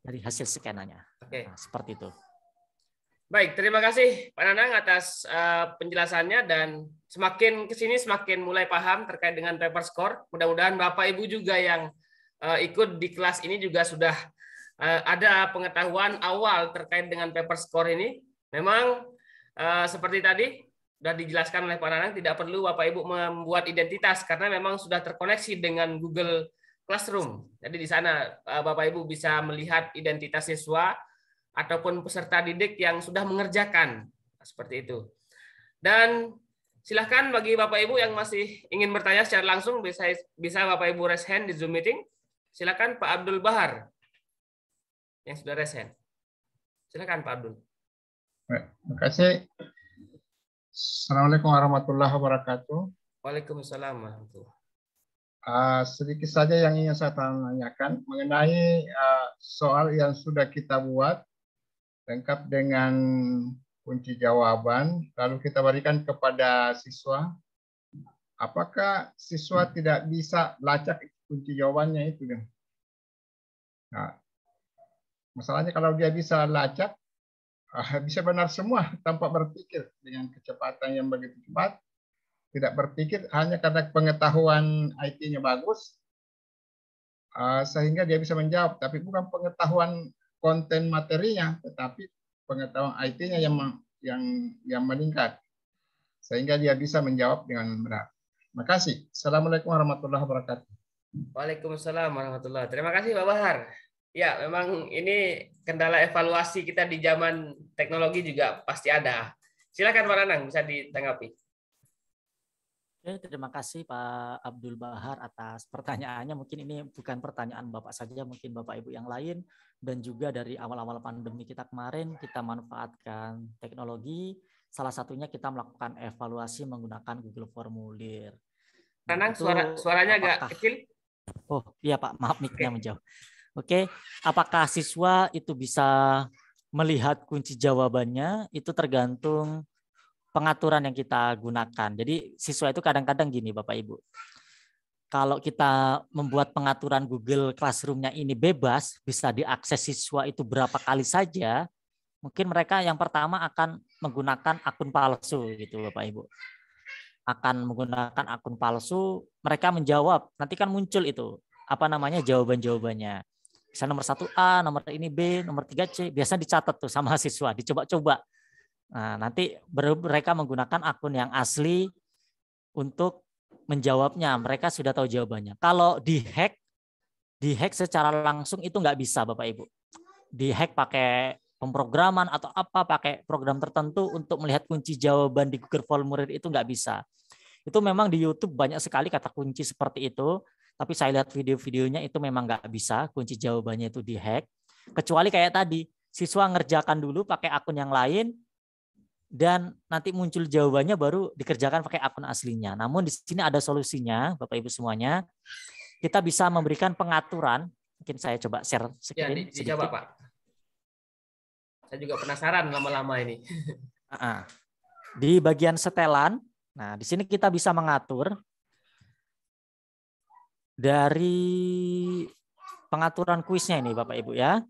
Dari hasil skenanya. Oke. Okay. Nah, seperti itu. Baik, terima kasih Pak Nanang atas uh, penjelasannya dan semakin kesini semakin mulai paham terkait dengan paper score. Mudah-mudahan Bapak Ibu juga yang uh, ikut di kelas ini juga sudah uh, ada pengetahuan awal terkait dengan paper score ini. Memang uh, seperti tadi sudah dijelaskan oleh Pak Nanang, tidak perlu Bapak Ibu membuat identitas karena memang sudah terkoneksi dengan Google classroom. Jadi di sana eh, Bapak Ibu bisa melihat identitas siswa ataupun peserta didik yang sudah mengerjakan nah, seperti itu. Dan silahkan bagi Bapak Ibu yang masih ingin bertanya secara langsung bisa bisa Bapak Ibu raise hand di Zoom meeting. Silakan Pak Abdul Bahar yang sudah raise hand. Silakan Pak Abdul. terima kasih. Assalamualaikum warahmatullahi wabarakatuh. Waalaikumsalam warahmatullahi Ah, sedikit saja yang ingin saya tanyakan mengenai uh, soal yang sudah kita buat lengkap dengan kunci jawaban lalu kita berikan kepada siswa apakah siswa tidak bisa lacak kunci jawabannya itu nah, masalahnya kalau dia bisa lacak uh, bisa benar semua tanpa berpikir dengan kecepatan yang begitu cepat tidak berpikir hanya karena pengetahuan IT-nya bagus eh, sehingga dia bisa menjawab tapi bukan pengetahuan konten materinya tetapi pengetahuan IT-nya yang yang yang meningkat sehingga dia bisa menjawab dengan benar. Makasih. Assalamualaikum warahmatullahi wabarakatuh. Waalaikumsalam warahmatullahi. Terima kasih Pak Bahar. Ya, memang ini kendala evaluasi kita di zaman teknologi juga pasti ada. Silakan Pak Nanang bisa ditanggapi. Oke, terima kasih Pak Abdul Bahar atas pertanyaannya. Mungkin ini bukan pertanyaan Bapak saja, mungkin Bapak Ibu yang lain dan juga dari awal-awal pandemi kita kemarin kita manfaatkan teknologi. Salah satunya kita melakukan evaluasi menggunakan Google Formulir. Nah, Tenang, suara suaranya apakah, agak kecil. Oh iya Pak, maaf mic-nya menjauh. Oke, apakah siswa itu bisa melihat kunci jawabannya? Itu tergantung pengaturan yang kita gunakan. Jadi siswa itu kadang-kadang gini Bapak Ibu. Kalau kita membuat pengaturan Google Classroom-nya ini bebas, bisa diakses siswa itu berapa kali saja, mungkin mereka yang pertama akan menggunakan akun palsu gitu Bapak Ibu. Akan menggunakan akun palsu, mereka menjawab, nanti kan muncul itu apa namanya jawaban-jawabannya. Bisa nomor satu a nomor ini B, nomor tiga c biasa dicatat tuh sama siswa, dicoba-coba Nah, nanti mereka menggunakan akun yang asli untuk menjawabnya. Mereka sudah tahu jawabannya. Kalau dihack, dihack secara langsung itu nggak bisa, Bapak Ibu. Dihack pakai pemrograman atau apa, pakai program tertentu untuk melihat kunci jawaban di Google Formulir itu nggak bisa. Itu memang di YouTube banyak sekali kata kunci seperti itu, tapi saya lihat video-videonya itu memang nggak bisa, kunci jawabannya itu dihack. Kecuali kayak tadi, siswa ngerjakan dulu pakai akun yang lain, dan nanti muncul jawabannya baru dikerjakan pakai akun aslinya. Namun di sini ada solusinya, Bapak Ibu semuanya. Kita bisa memberikan pengaturan. Mungkin saya coba share ya, screen. Ya, di, Pak. Saya juga penasaran lama-lama ini. Ah, ah. Di bagian setelan, nah di sini kita bisa mengatur dari pengaturan kuisnya ini Bapak Ibu ya.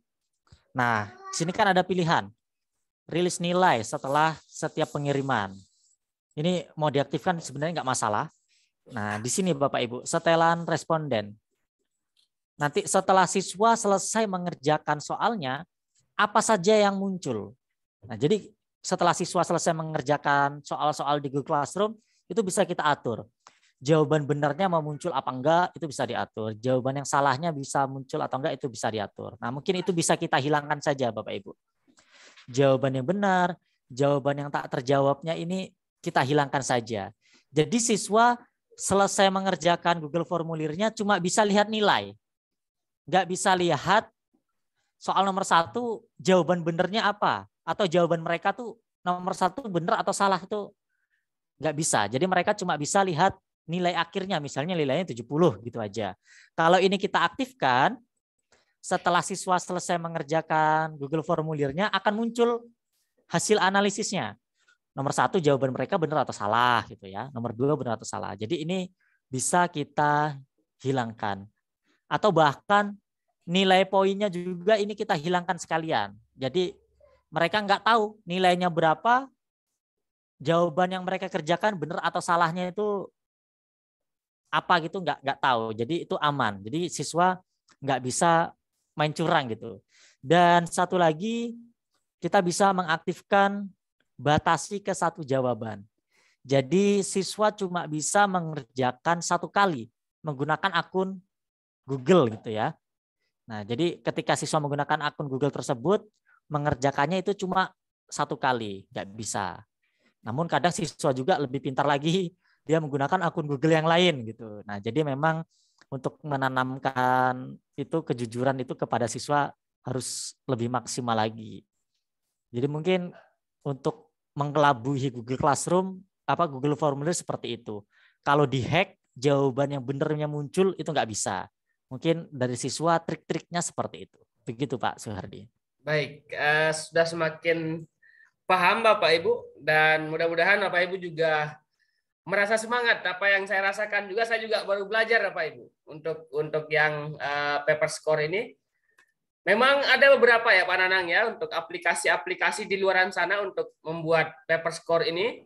Nah, di sini kan ada pilihan rilis nilai setelah setiap pengiriman. Ini mau diaktifkan sebenarnya nggak masalah. Nah, di sini Bapak Ibu, setelan responden. Nanti setelah siswa selesai mengerjakan soalnya, apa saja yang muncul? Nah, jadi setelah siswa selesai mengerjakan soal-soal di Google Classroom, itu bisa kita atur. Jawaban benarnya mau muncul apa enggak, itu bisa diatur. Jawaban yang salahnya bisa muncul atau enggak, itu bisa diatur. Nah, mungkin itu bisa kita hilangkan saja, Bapak-Ibu jawaban yang benar, jawaban yang tak terjawabnya ini kita hilangkan saja. Jadi siswa selesai mengerjakan Google formulirnya cuma bisa lihat nilai. Nggak bisa lihat soal nomor satu jawaban benernya apa. Atau jawaban mereka tuh nomor satu bener atau salah itu nggak bisa. Jadi mereka cuma bisa lihat nilai akhirnya. Misalnya nilainya 70 gitu aja. Kalau ini kita aktifkan, setelah siswa selesai mengerjakan Google formulirnya akan muncul hasil analisisnya. Nomor satu jawaban mereka benar atau salah gitu ya. Nomor dua benar atau salah. Jadi ini bisa kita hilangkan atau bahkan nilai poinnya juga ini kita hilangkan sekalian. Jadi mereka nggak tahu nilainya berapa, jawaban yang mereka kerjakan benar atau salahnya itu apa gitu nggak nggak tahu. Jadi itu aman. Jadi siswa nggak bisa main curang gitu. Dan satu lagi kita bisa mengaktifkan batasi ke satu jawaban. Jadi siswa cuma bisa mengerjakan satu kali menggunakan akun Google gitu ya. Nah, jadi ketika siswa menggunakan akun Google tersebut, mengerjakannya itu cuma satu kali, nggak bisa. Namun kadang siswa juga lebih pintar lagi, dia menggunakan akun Google yang lain gitu. Nah, jadi memang untuk menanamkan itu kejujuran itu kepada siswa harus lebih maksimal lagi. Jadi mungkin untuk mengkelabui Google Classroom apa Google Formulir seperti itu. Kalau dihack jawaban yang benernya muncul itu nggak bisa. Mungkin dari siswa trik-triknya seperti itu. Begitu Pak Suhardi. Baik, uh, sudah semakin paham Bapak Ibu dan mudah-mudahan Bapak Ibu juga merasa semangat apa yang saya rasakan juga saya juga baru belajar apa Ibu untuk untuk yang uh, paper score ini memang ada beberapa ya Pak Nanang ya untuk aplikasi-aplikasi di luar sana untuk membuat paper score ini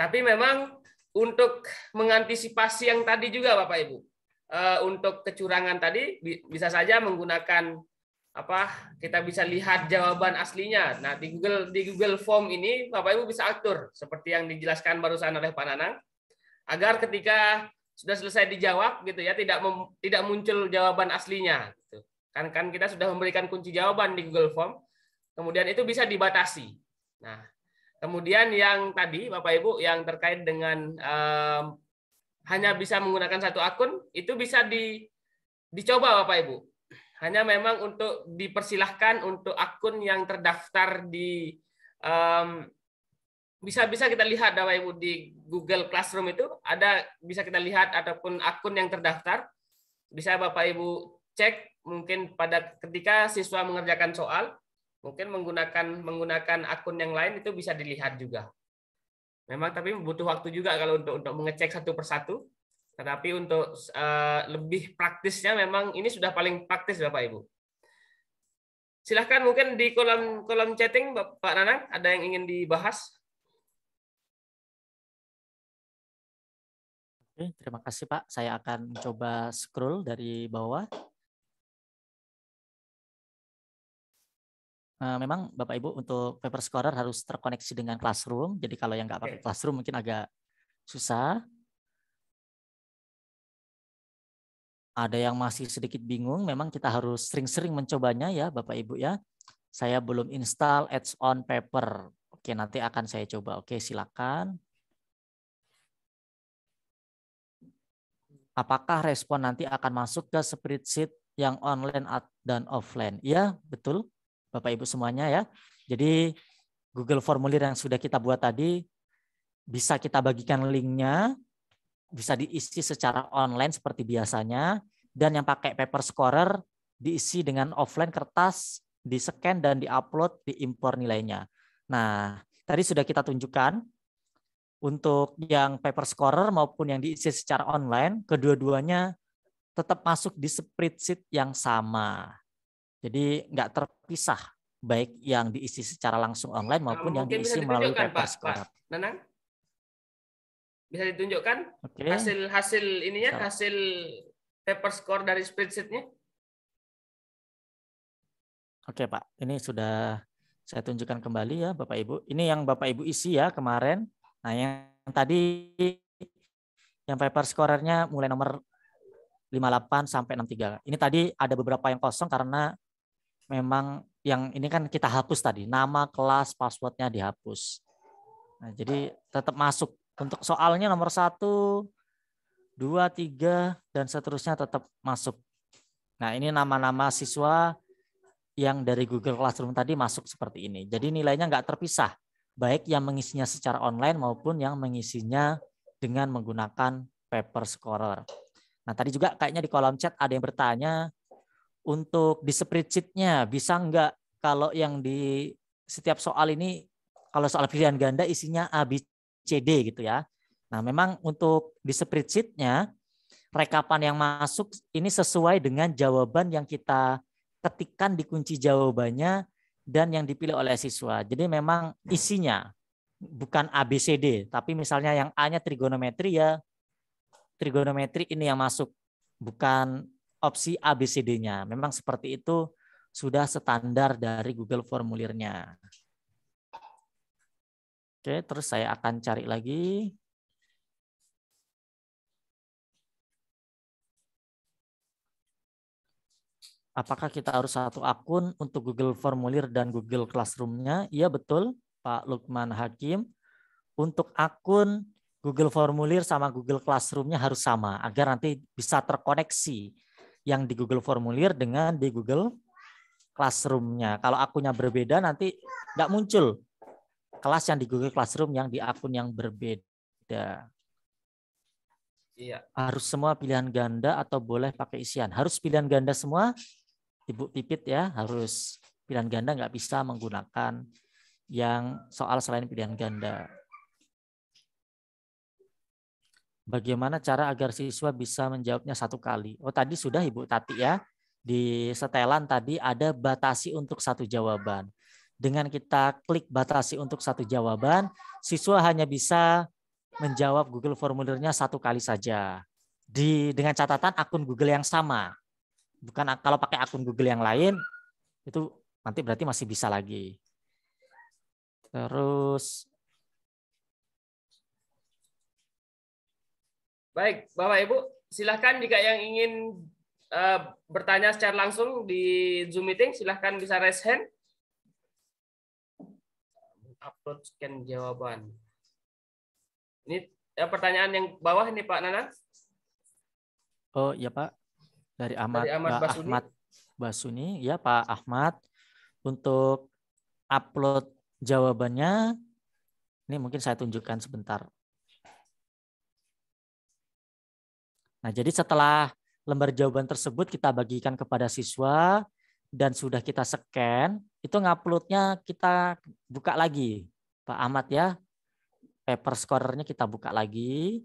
tapi memang untuk mengantisipasi yang tadi juga Bapak Ibu uh, untuk kecurangan tadi bisa saja menggunakan apa kita bisa lihat jawaban aslinya. Nah, di Google di Google Form ini Bapak Ibu bisa atur seperti yang dijelaskan barusan oleh Pak Nanang agar ketika sudah selesai dijawab gitu ya tidak mem, tidak muncul jawaban aslinya gitu. Kan kan kita sudah memberikan kunci jawaban di Google Form. Kemudian itu bisa dibatasi. Nah, kemudian yang tadi Bapak Ibu yang terkait dengan um, hanya bisa menggunakan satu akun itu bisa di dicoba Bapak Ibu hanya memang untuk dipersilahkan untuk akun yang terdaftar di um, bisa-bisa kita lihat Bapak Ibu di Google Classroom itu ada bisa kita lihat ataupun akun yang terdaftar bisa Bapak Ibu cek mungkin pada ketika siswa mengerjakan soal mungkin menggunakan menggunakan akun yang lain itu bisa dilihat juga. Memang tapi butuh waktu juga kalau untuk untuk mengecek satu persatu. Tetapi untuk eh, lebih praktisnya memang ini sudah paling praktis Bapak Ibu. Silahkan mungkin di kolom kolom chatting Bapak Nanang ada yang ingin dibahas. Oke, terima kasih Pak. Saya akan coba scroll dari bawah. Eh, memang Bapak Ibu untuk paper scorer harus terkoneksi dengan Classroom. Jadi kalau yang nggak pakai Classroom mungkin agak susah. ada yang masih sedikit bingung, memang kita harus sering-sering mencobanya ya Bapak Ibu ya. Saya belum install ads on paper. Oke, nanti akan saya coba. Oke, silakan. Apakah respon nanti akan masuk ke spreadsheet yang online dan offline? Ya, betul. Bapak Ibu semuanya ya. Jadi Google formulir yang sudah kita buat tadi bisa kita bagikan linknya bisa diisi secara online seperti biasanya dan yang pakai paper scorer diisi dengan offline kertas, di-scan dan di-upload, di impor nilainya. Nah, tadi sudah kita tunjukkan untuk yang paper scorer maupun yang diisi secara online, kedua-duanya tetap masuk di spreadsheet yang sama. Jadi nggak terpisah baik yang diisi secara langsung online nah, maupun nah, yang diisi melalui paper scorer. Nenang? Bisa ditunjukkan okay. hasil hasil ininya so. hasil paper score dari spreadsheetnya? Oke Pak, ini sudah saya tunjukkan kembali ya Bapak Ibu. Ini yang Bapak Ibu isi ya kemarin. Nah yang tadi yang paper scorernya mulai nomor 58 sampai 63. Ini tadi ada beberapa yang kosong karena memang yang ini kan kita hapus tadi nama kelas passwordnya dihapus nah, jadi tetap masuk untuk soalnya nomor satu, dua, tiga, dan seterusnya tetap masuk. Nah ini nama-nama siswa yang dari Google Classroom tadi masuk seperti ini. Jadi nilainya nggak terpisah, baik yang mengisinya secara online maupun yang mengisinya dengan menggunakan paper scorer. Nah tadi juga kayaknya di kolom chat ada yang bertanya, untuk di spreadsheet-nya bisa nggak kalau yang di setiap soal ini, kalau soal pilihan ganda isinya A, B, CD gitu ya. Nah, memang untuk di spreadsheet-nya rekapan yang masuk ini sesuai dengan jawaban yang kita ketikkan di kunci jawabannya dan yang dipilih oleh siswa. Jadi memang ya. isinya bukan ABCD, tapi misalnya yang A-nya trigonometri ya trigonometri ini yang masuk bukan opsi ABCD-nya. Memang seperti itu sudah standar dari Google formulirnya. Oke, terus saya akan cari lagi. Apakah kita harus satu akun untuk Google Formulir dan Google Classroom-nya? Iya betul, Pak Lukman Hakim. Untuk akun Google Formulir sama Google Classroom-nya harus sama agar nanti bisa terkoneksi yang di Google Formulir dengan di Google Classroom-nya. Kalau akunnya berbeda nanti nggak muncul kelas yang di Google Classroom yang di akun yang berbeda. Iya. Harus semua pilihan ganda atau boleh pakai isian. Harus pilihan ganda semua, Ibu Pipit ya, harus pilihan ganda nggak bisa menggunakan yang soal selain pilihan ganda. Bagaimana cara agar siswa bisa menjawabnya satu kali? Oh tadi sudah Ibu Tati ya, di setelan tadi ada batasi untuk satu jawaban. Dengan kita klik batasi untuk satu jawaban, siswa hanya bisa menjawab Google formulirnya satu kali saja. Di, dengan catatan akun Google yang sama. Bukan kalau pakai akun Google yang lain, itu nanti berarti masih bisa lagi. Terus Baik, Bapak Ibu, silahkan jika yang ingin uh, bertanya secara langsung di Zoom meeting, silahkan bisa raise hand upload scan jawaban. Ini ya, pertanyaan yang bawah ini Pak Nana. Oh iya Pak. Dari Ahmad, Dari Ahmad, Basuni. Ahmad Basuni. Ya Pak Ahmad. Untuk upload jawabannya, ini mungkin saya tunjukkan sebentar. Nah jadi setelah lembar jawaban tersebut kita bagikan kepada siswa, dan sudah kita scan, itu nguploadnya kita buka lagi, Pak Ahmad ya. Paper scorernya kita buka lagi,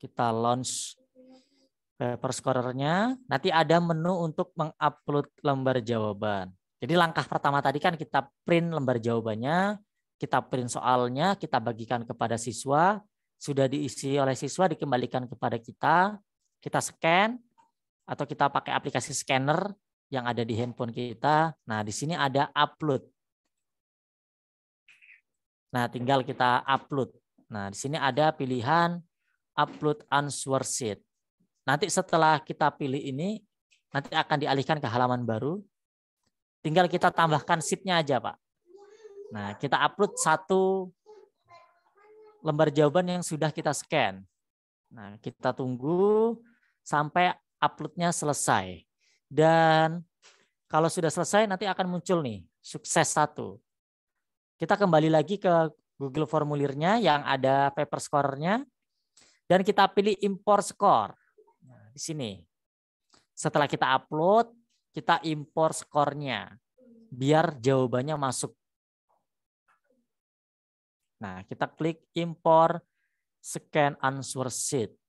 kita launch paper scorernya. Nanti ada menu untuk mengupload lembar jawaban. Jadi langkah pertama tadi kan kita print lembar jawabannya, kita print soalnya, kita bagikan kepada siswa, sudah diisi oleh siswa dikembalikan kepada kita, kita scan atau kita pakai aplikasi scanner yang ada di handphone kita. Nah, di sini ada upload. Nah, tinggal kita upload. Nah, di sini ada pilihan upload answer sheet. Nanti setelah kita pilih ini, nanti akan dialihkan ke halaman baru. Tinggal kita tambahkan sheet-nya aja, Pak. Nah, kita upload satu lembar jawaban yang sudah kita scan. Nah, kita tunggu sampai uploadnya selesai. Dan kalau sudah selesai nanti akan muncul nih sukses satu. Kita kembali lagi ke Google formulirnya yang ada paper score-nya dan kita pilih import score. nah, di sini. Setelah kita upload, kita import skornya biar jawabannya masuk. Nah, kita klik import scan answer sheet.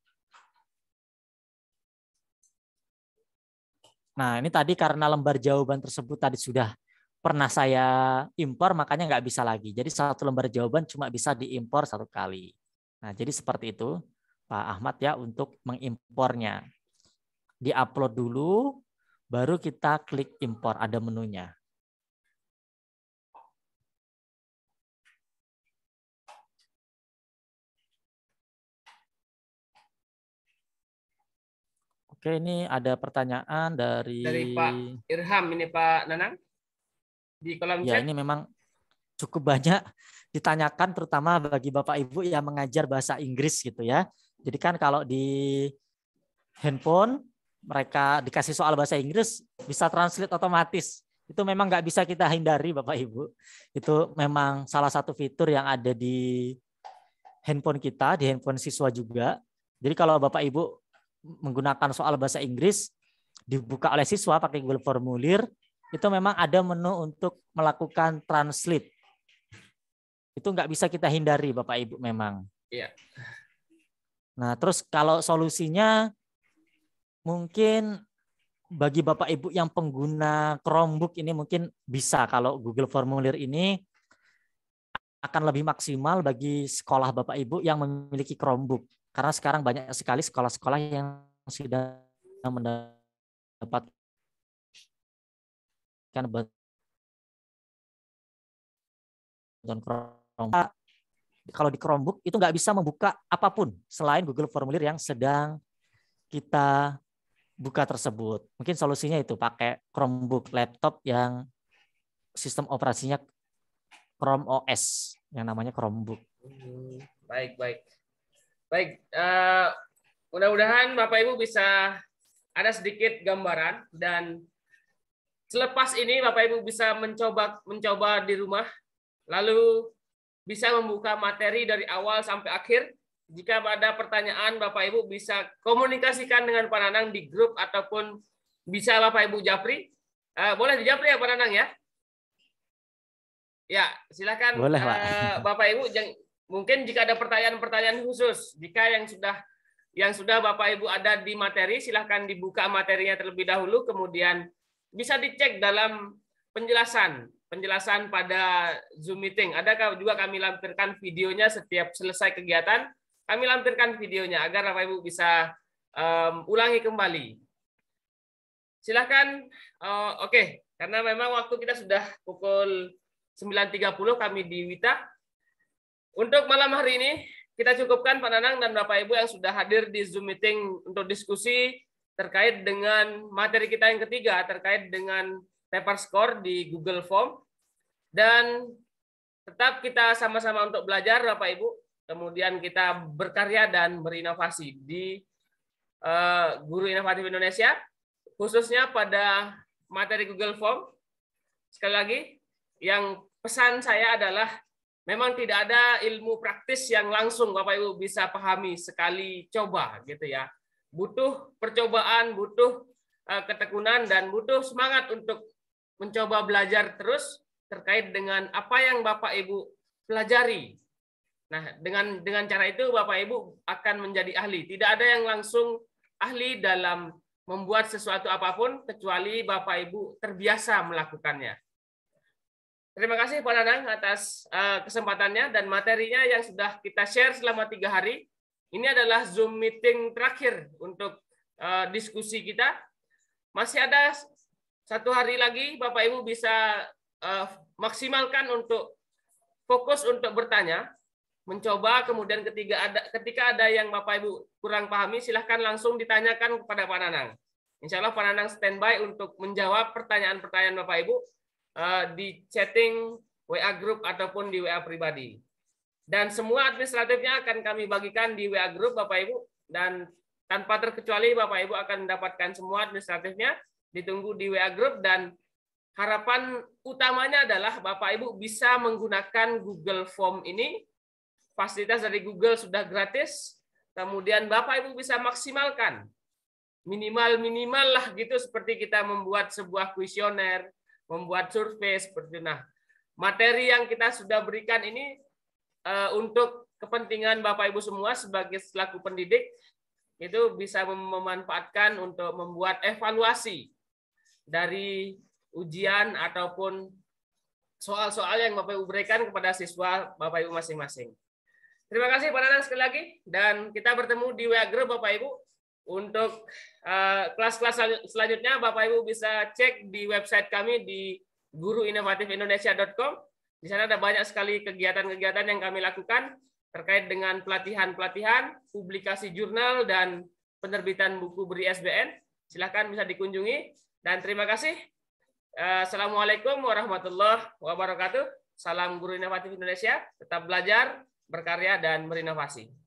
Nah, ini tadi karena lembar jawaban tersebut tadi sudah pernah saya impor, makanya nggak bisa lagi. Jadi satu lembar jawaban cuma bisa diimpor satu kali. Nah, jadi seperti itu Pak Ahmad ya untuk mengimpornya. Di-upload dulu, baru kita klik impor, ada menunya. Oke, ini ada pertanyaan dari dari Pak Irham ini Pak Nanang di kolom ya, chat. Ya, ini memang cukup banyak ditanyakan terutama bagi Bapak Ibu yang mengajar bahasa Inggris gitu ya. Jadi kan kalau di handphone mereka dikasih soal bahasa Inggris bisa translate otomatis. Itu memang nggak bisa kita hindari Bapak Ibu. Itu memang salah satu fitur yang ada di handphone kita, di handphone siswa juga. Jadi kalau Bapak Ibu menggunakan soal bahasa Inggris dibuka oleh siswa pakai Google Formulir, itu memang ada menu untuk melakukan translate. Itu nggak bisa kita hindari, Bapak Ibu memang. Iya. Nah, terus kalau solusinya mungkin bagi Bapak Ibu yang pengguna Chromebook ini mungkin bisa kalau Google Formulir ini akan lebih maksimal bagi sekolah Bapak Ibu yang memiliki Chromebook. Karena sekarang banyak sekali sekolah-sekolah yang sudah mendapatkan bantuan Chromebook. Kalau di Chromebook itu nggak bisa membuka apapun selain Google Formulir yang sedang kita buka tersebut. Mungkin solusinya itu pakai Chromebook laptop yang sistem operasinya Chrome OS yang namanya Chromebook. Hmm, baik, baik. Baik, uh, mudah-mudahan Bapak Ibu bisa ada sedikit gambaran dan selepas ini Bapak Ibu bisa mencoba mencoba di rumah, lalu bisa membuka materi dari awal sampai akhir. Jika ada pertanyaan Bapak Ibu bisa komunikasikan dengan Pak Nanang di grup ataupun bisa Bapak Ibu Japri. Uh, boleh di Japri ya Pak Nanang ya? Ya, silakan Boleh, Pak. Uh, Bapak Ibu Mungkin jika ada pertanyaan-pertanyaan khusus, jika yang sudah yang sudah Bapak Ibu ada di materi, silahkan dibuka materinya terlebih dahulu, kemudian bisa dicek dalam penjelasan penjelasan pada Zoom meeting. Ada juga kami lampirkan videonya setiap selesai kegiatan. Kami lampirkan videonya agar Bapak Ibu bisa um, ulangi kembali. Silahkan, uh, oke, okay. karena memang waktu kita sudah pukul 9.30 kami di Wita. Untuk malam hari ini, kita cukupkan Pak Nanang dan Bapak Ibu yang sudah hadir di Zoom meeting untuk diskusi terkait dengan materi kita yang ketiga, terkait dengan paper score di Google Form. Dan tetap kita sama-sama untuk belajar Bapak Ibu, kemudian kita berkarya dan berinovasi di eh, Guru Inovatif Indonesia, khususnya pada materi Google Form. Sekali lagi, yang pesan saya adalah memang tidak ada ilmu praktis yang langsung Bapak Ibu bisa pahami sekali coba gitu ya. Butuh percobaan, butuh eh, ketekunan dan butuh semangat untuk mencoba belajar terus terkait dengan apa yang Bapak Ibu pelajari. Nah, dengan dengan cara itu Bapak Ibu akan menjadi ahli. Tidak ada yang langsung ahli dalam membuat sesuatu apapun kecuali Bapak Ibu terbiasa melakukannya. Terima kasih Pak Nanang atas uh, kesempatannya dan materinya yang sudah kita share selama tiga hari. Ini adalah Zoom meeting terakhir untuk uh, diskusi kita. Masih ada satu hari lagi Bapak Ibu bisa uh, maksimalkan untuk fokus untuk bertanya, mencoba kemudian ketika ada ketika ada yang Bapak Ibu kurang pahami silahkan langsung ditanyakan kepada Pak Nanang. Insya Allah Pak Nanang standby untuk menjawab pertanyaan-pertanyaan Bapak Ibu Eh, di chatting WA group ataupun di WA pribadi. Dan semua administratifnya akan kami bagikan di WA group Bapak Ibu dan tanpa terkecuali Bapak Ibu akan mendapatkan semua administratifnya ditunggu di WA group dan harapan utamanya adalah Bapak Ibu bisa menggunakan Google Form ini. Fasilitas dari Google sudah gratis. Kemudian Bapak Ibu bisa maksimalkan minimal minimal lah gitu seperti kita membuat sebuah kuesioner membuat survei seperti itu. Nah, materi yang kita sudah berikan ini uh, untuk kepentingan Bapak Ibu semua sebagai selaku pendidik itu bisa memanfaatkan untuk membuat evaluasi dari ujian ataupun soal-soal yang Bapak Ibu berikan kepada siswa Bapak Ibu masing-masing. Terima kasih Pak Nanang sekali lagi dan kita bertemu di WA Group Bapak Ibu untuk eh, kelas-kelas uh, selanjutnya, Bapak Ibu bisa cek di website kami di guruinovatifindonesia.com. Di sana ada banyak sekali kegiatan-kegiatan yang kami lakukan terkait dengan pelatihan-pelatihan, publikasi jurnal, dan penerbitan buku beri SBN. Silahkan bisa dikunjungi. Dan terima kasih. Eh, Assalamualaikum warahmatullahi wabarakatuh. Salam Guru Inovatif Indonesia. Tetap belajar, berkarya, dan berinovasi.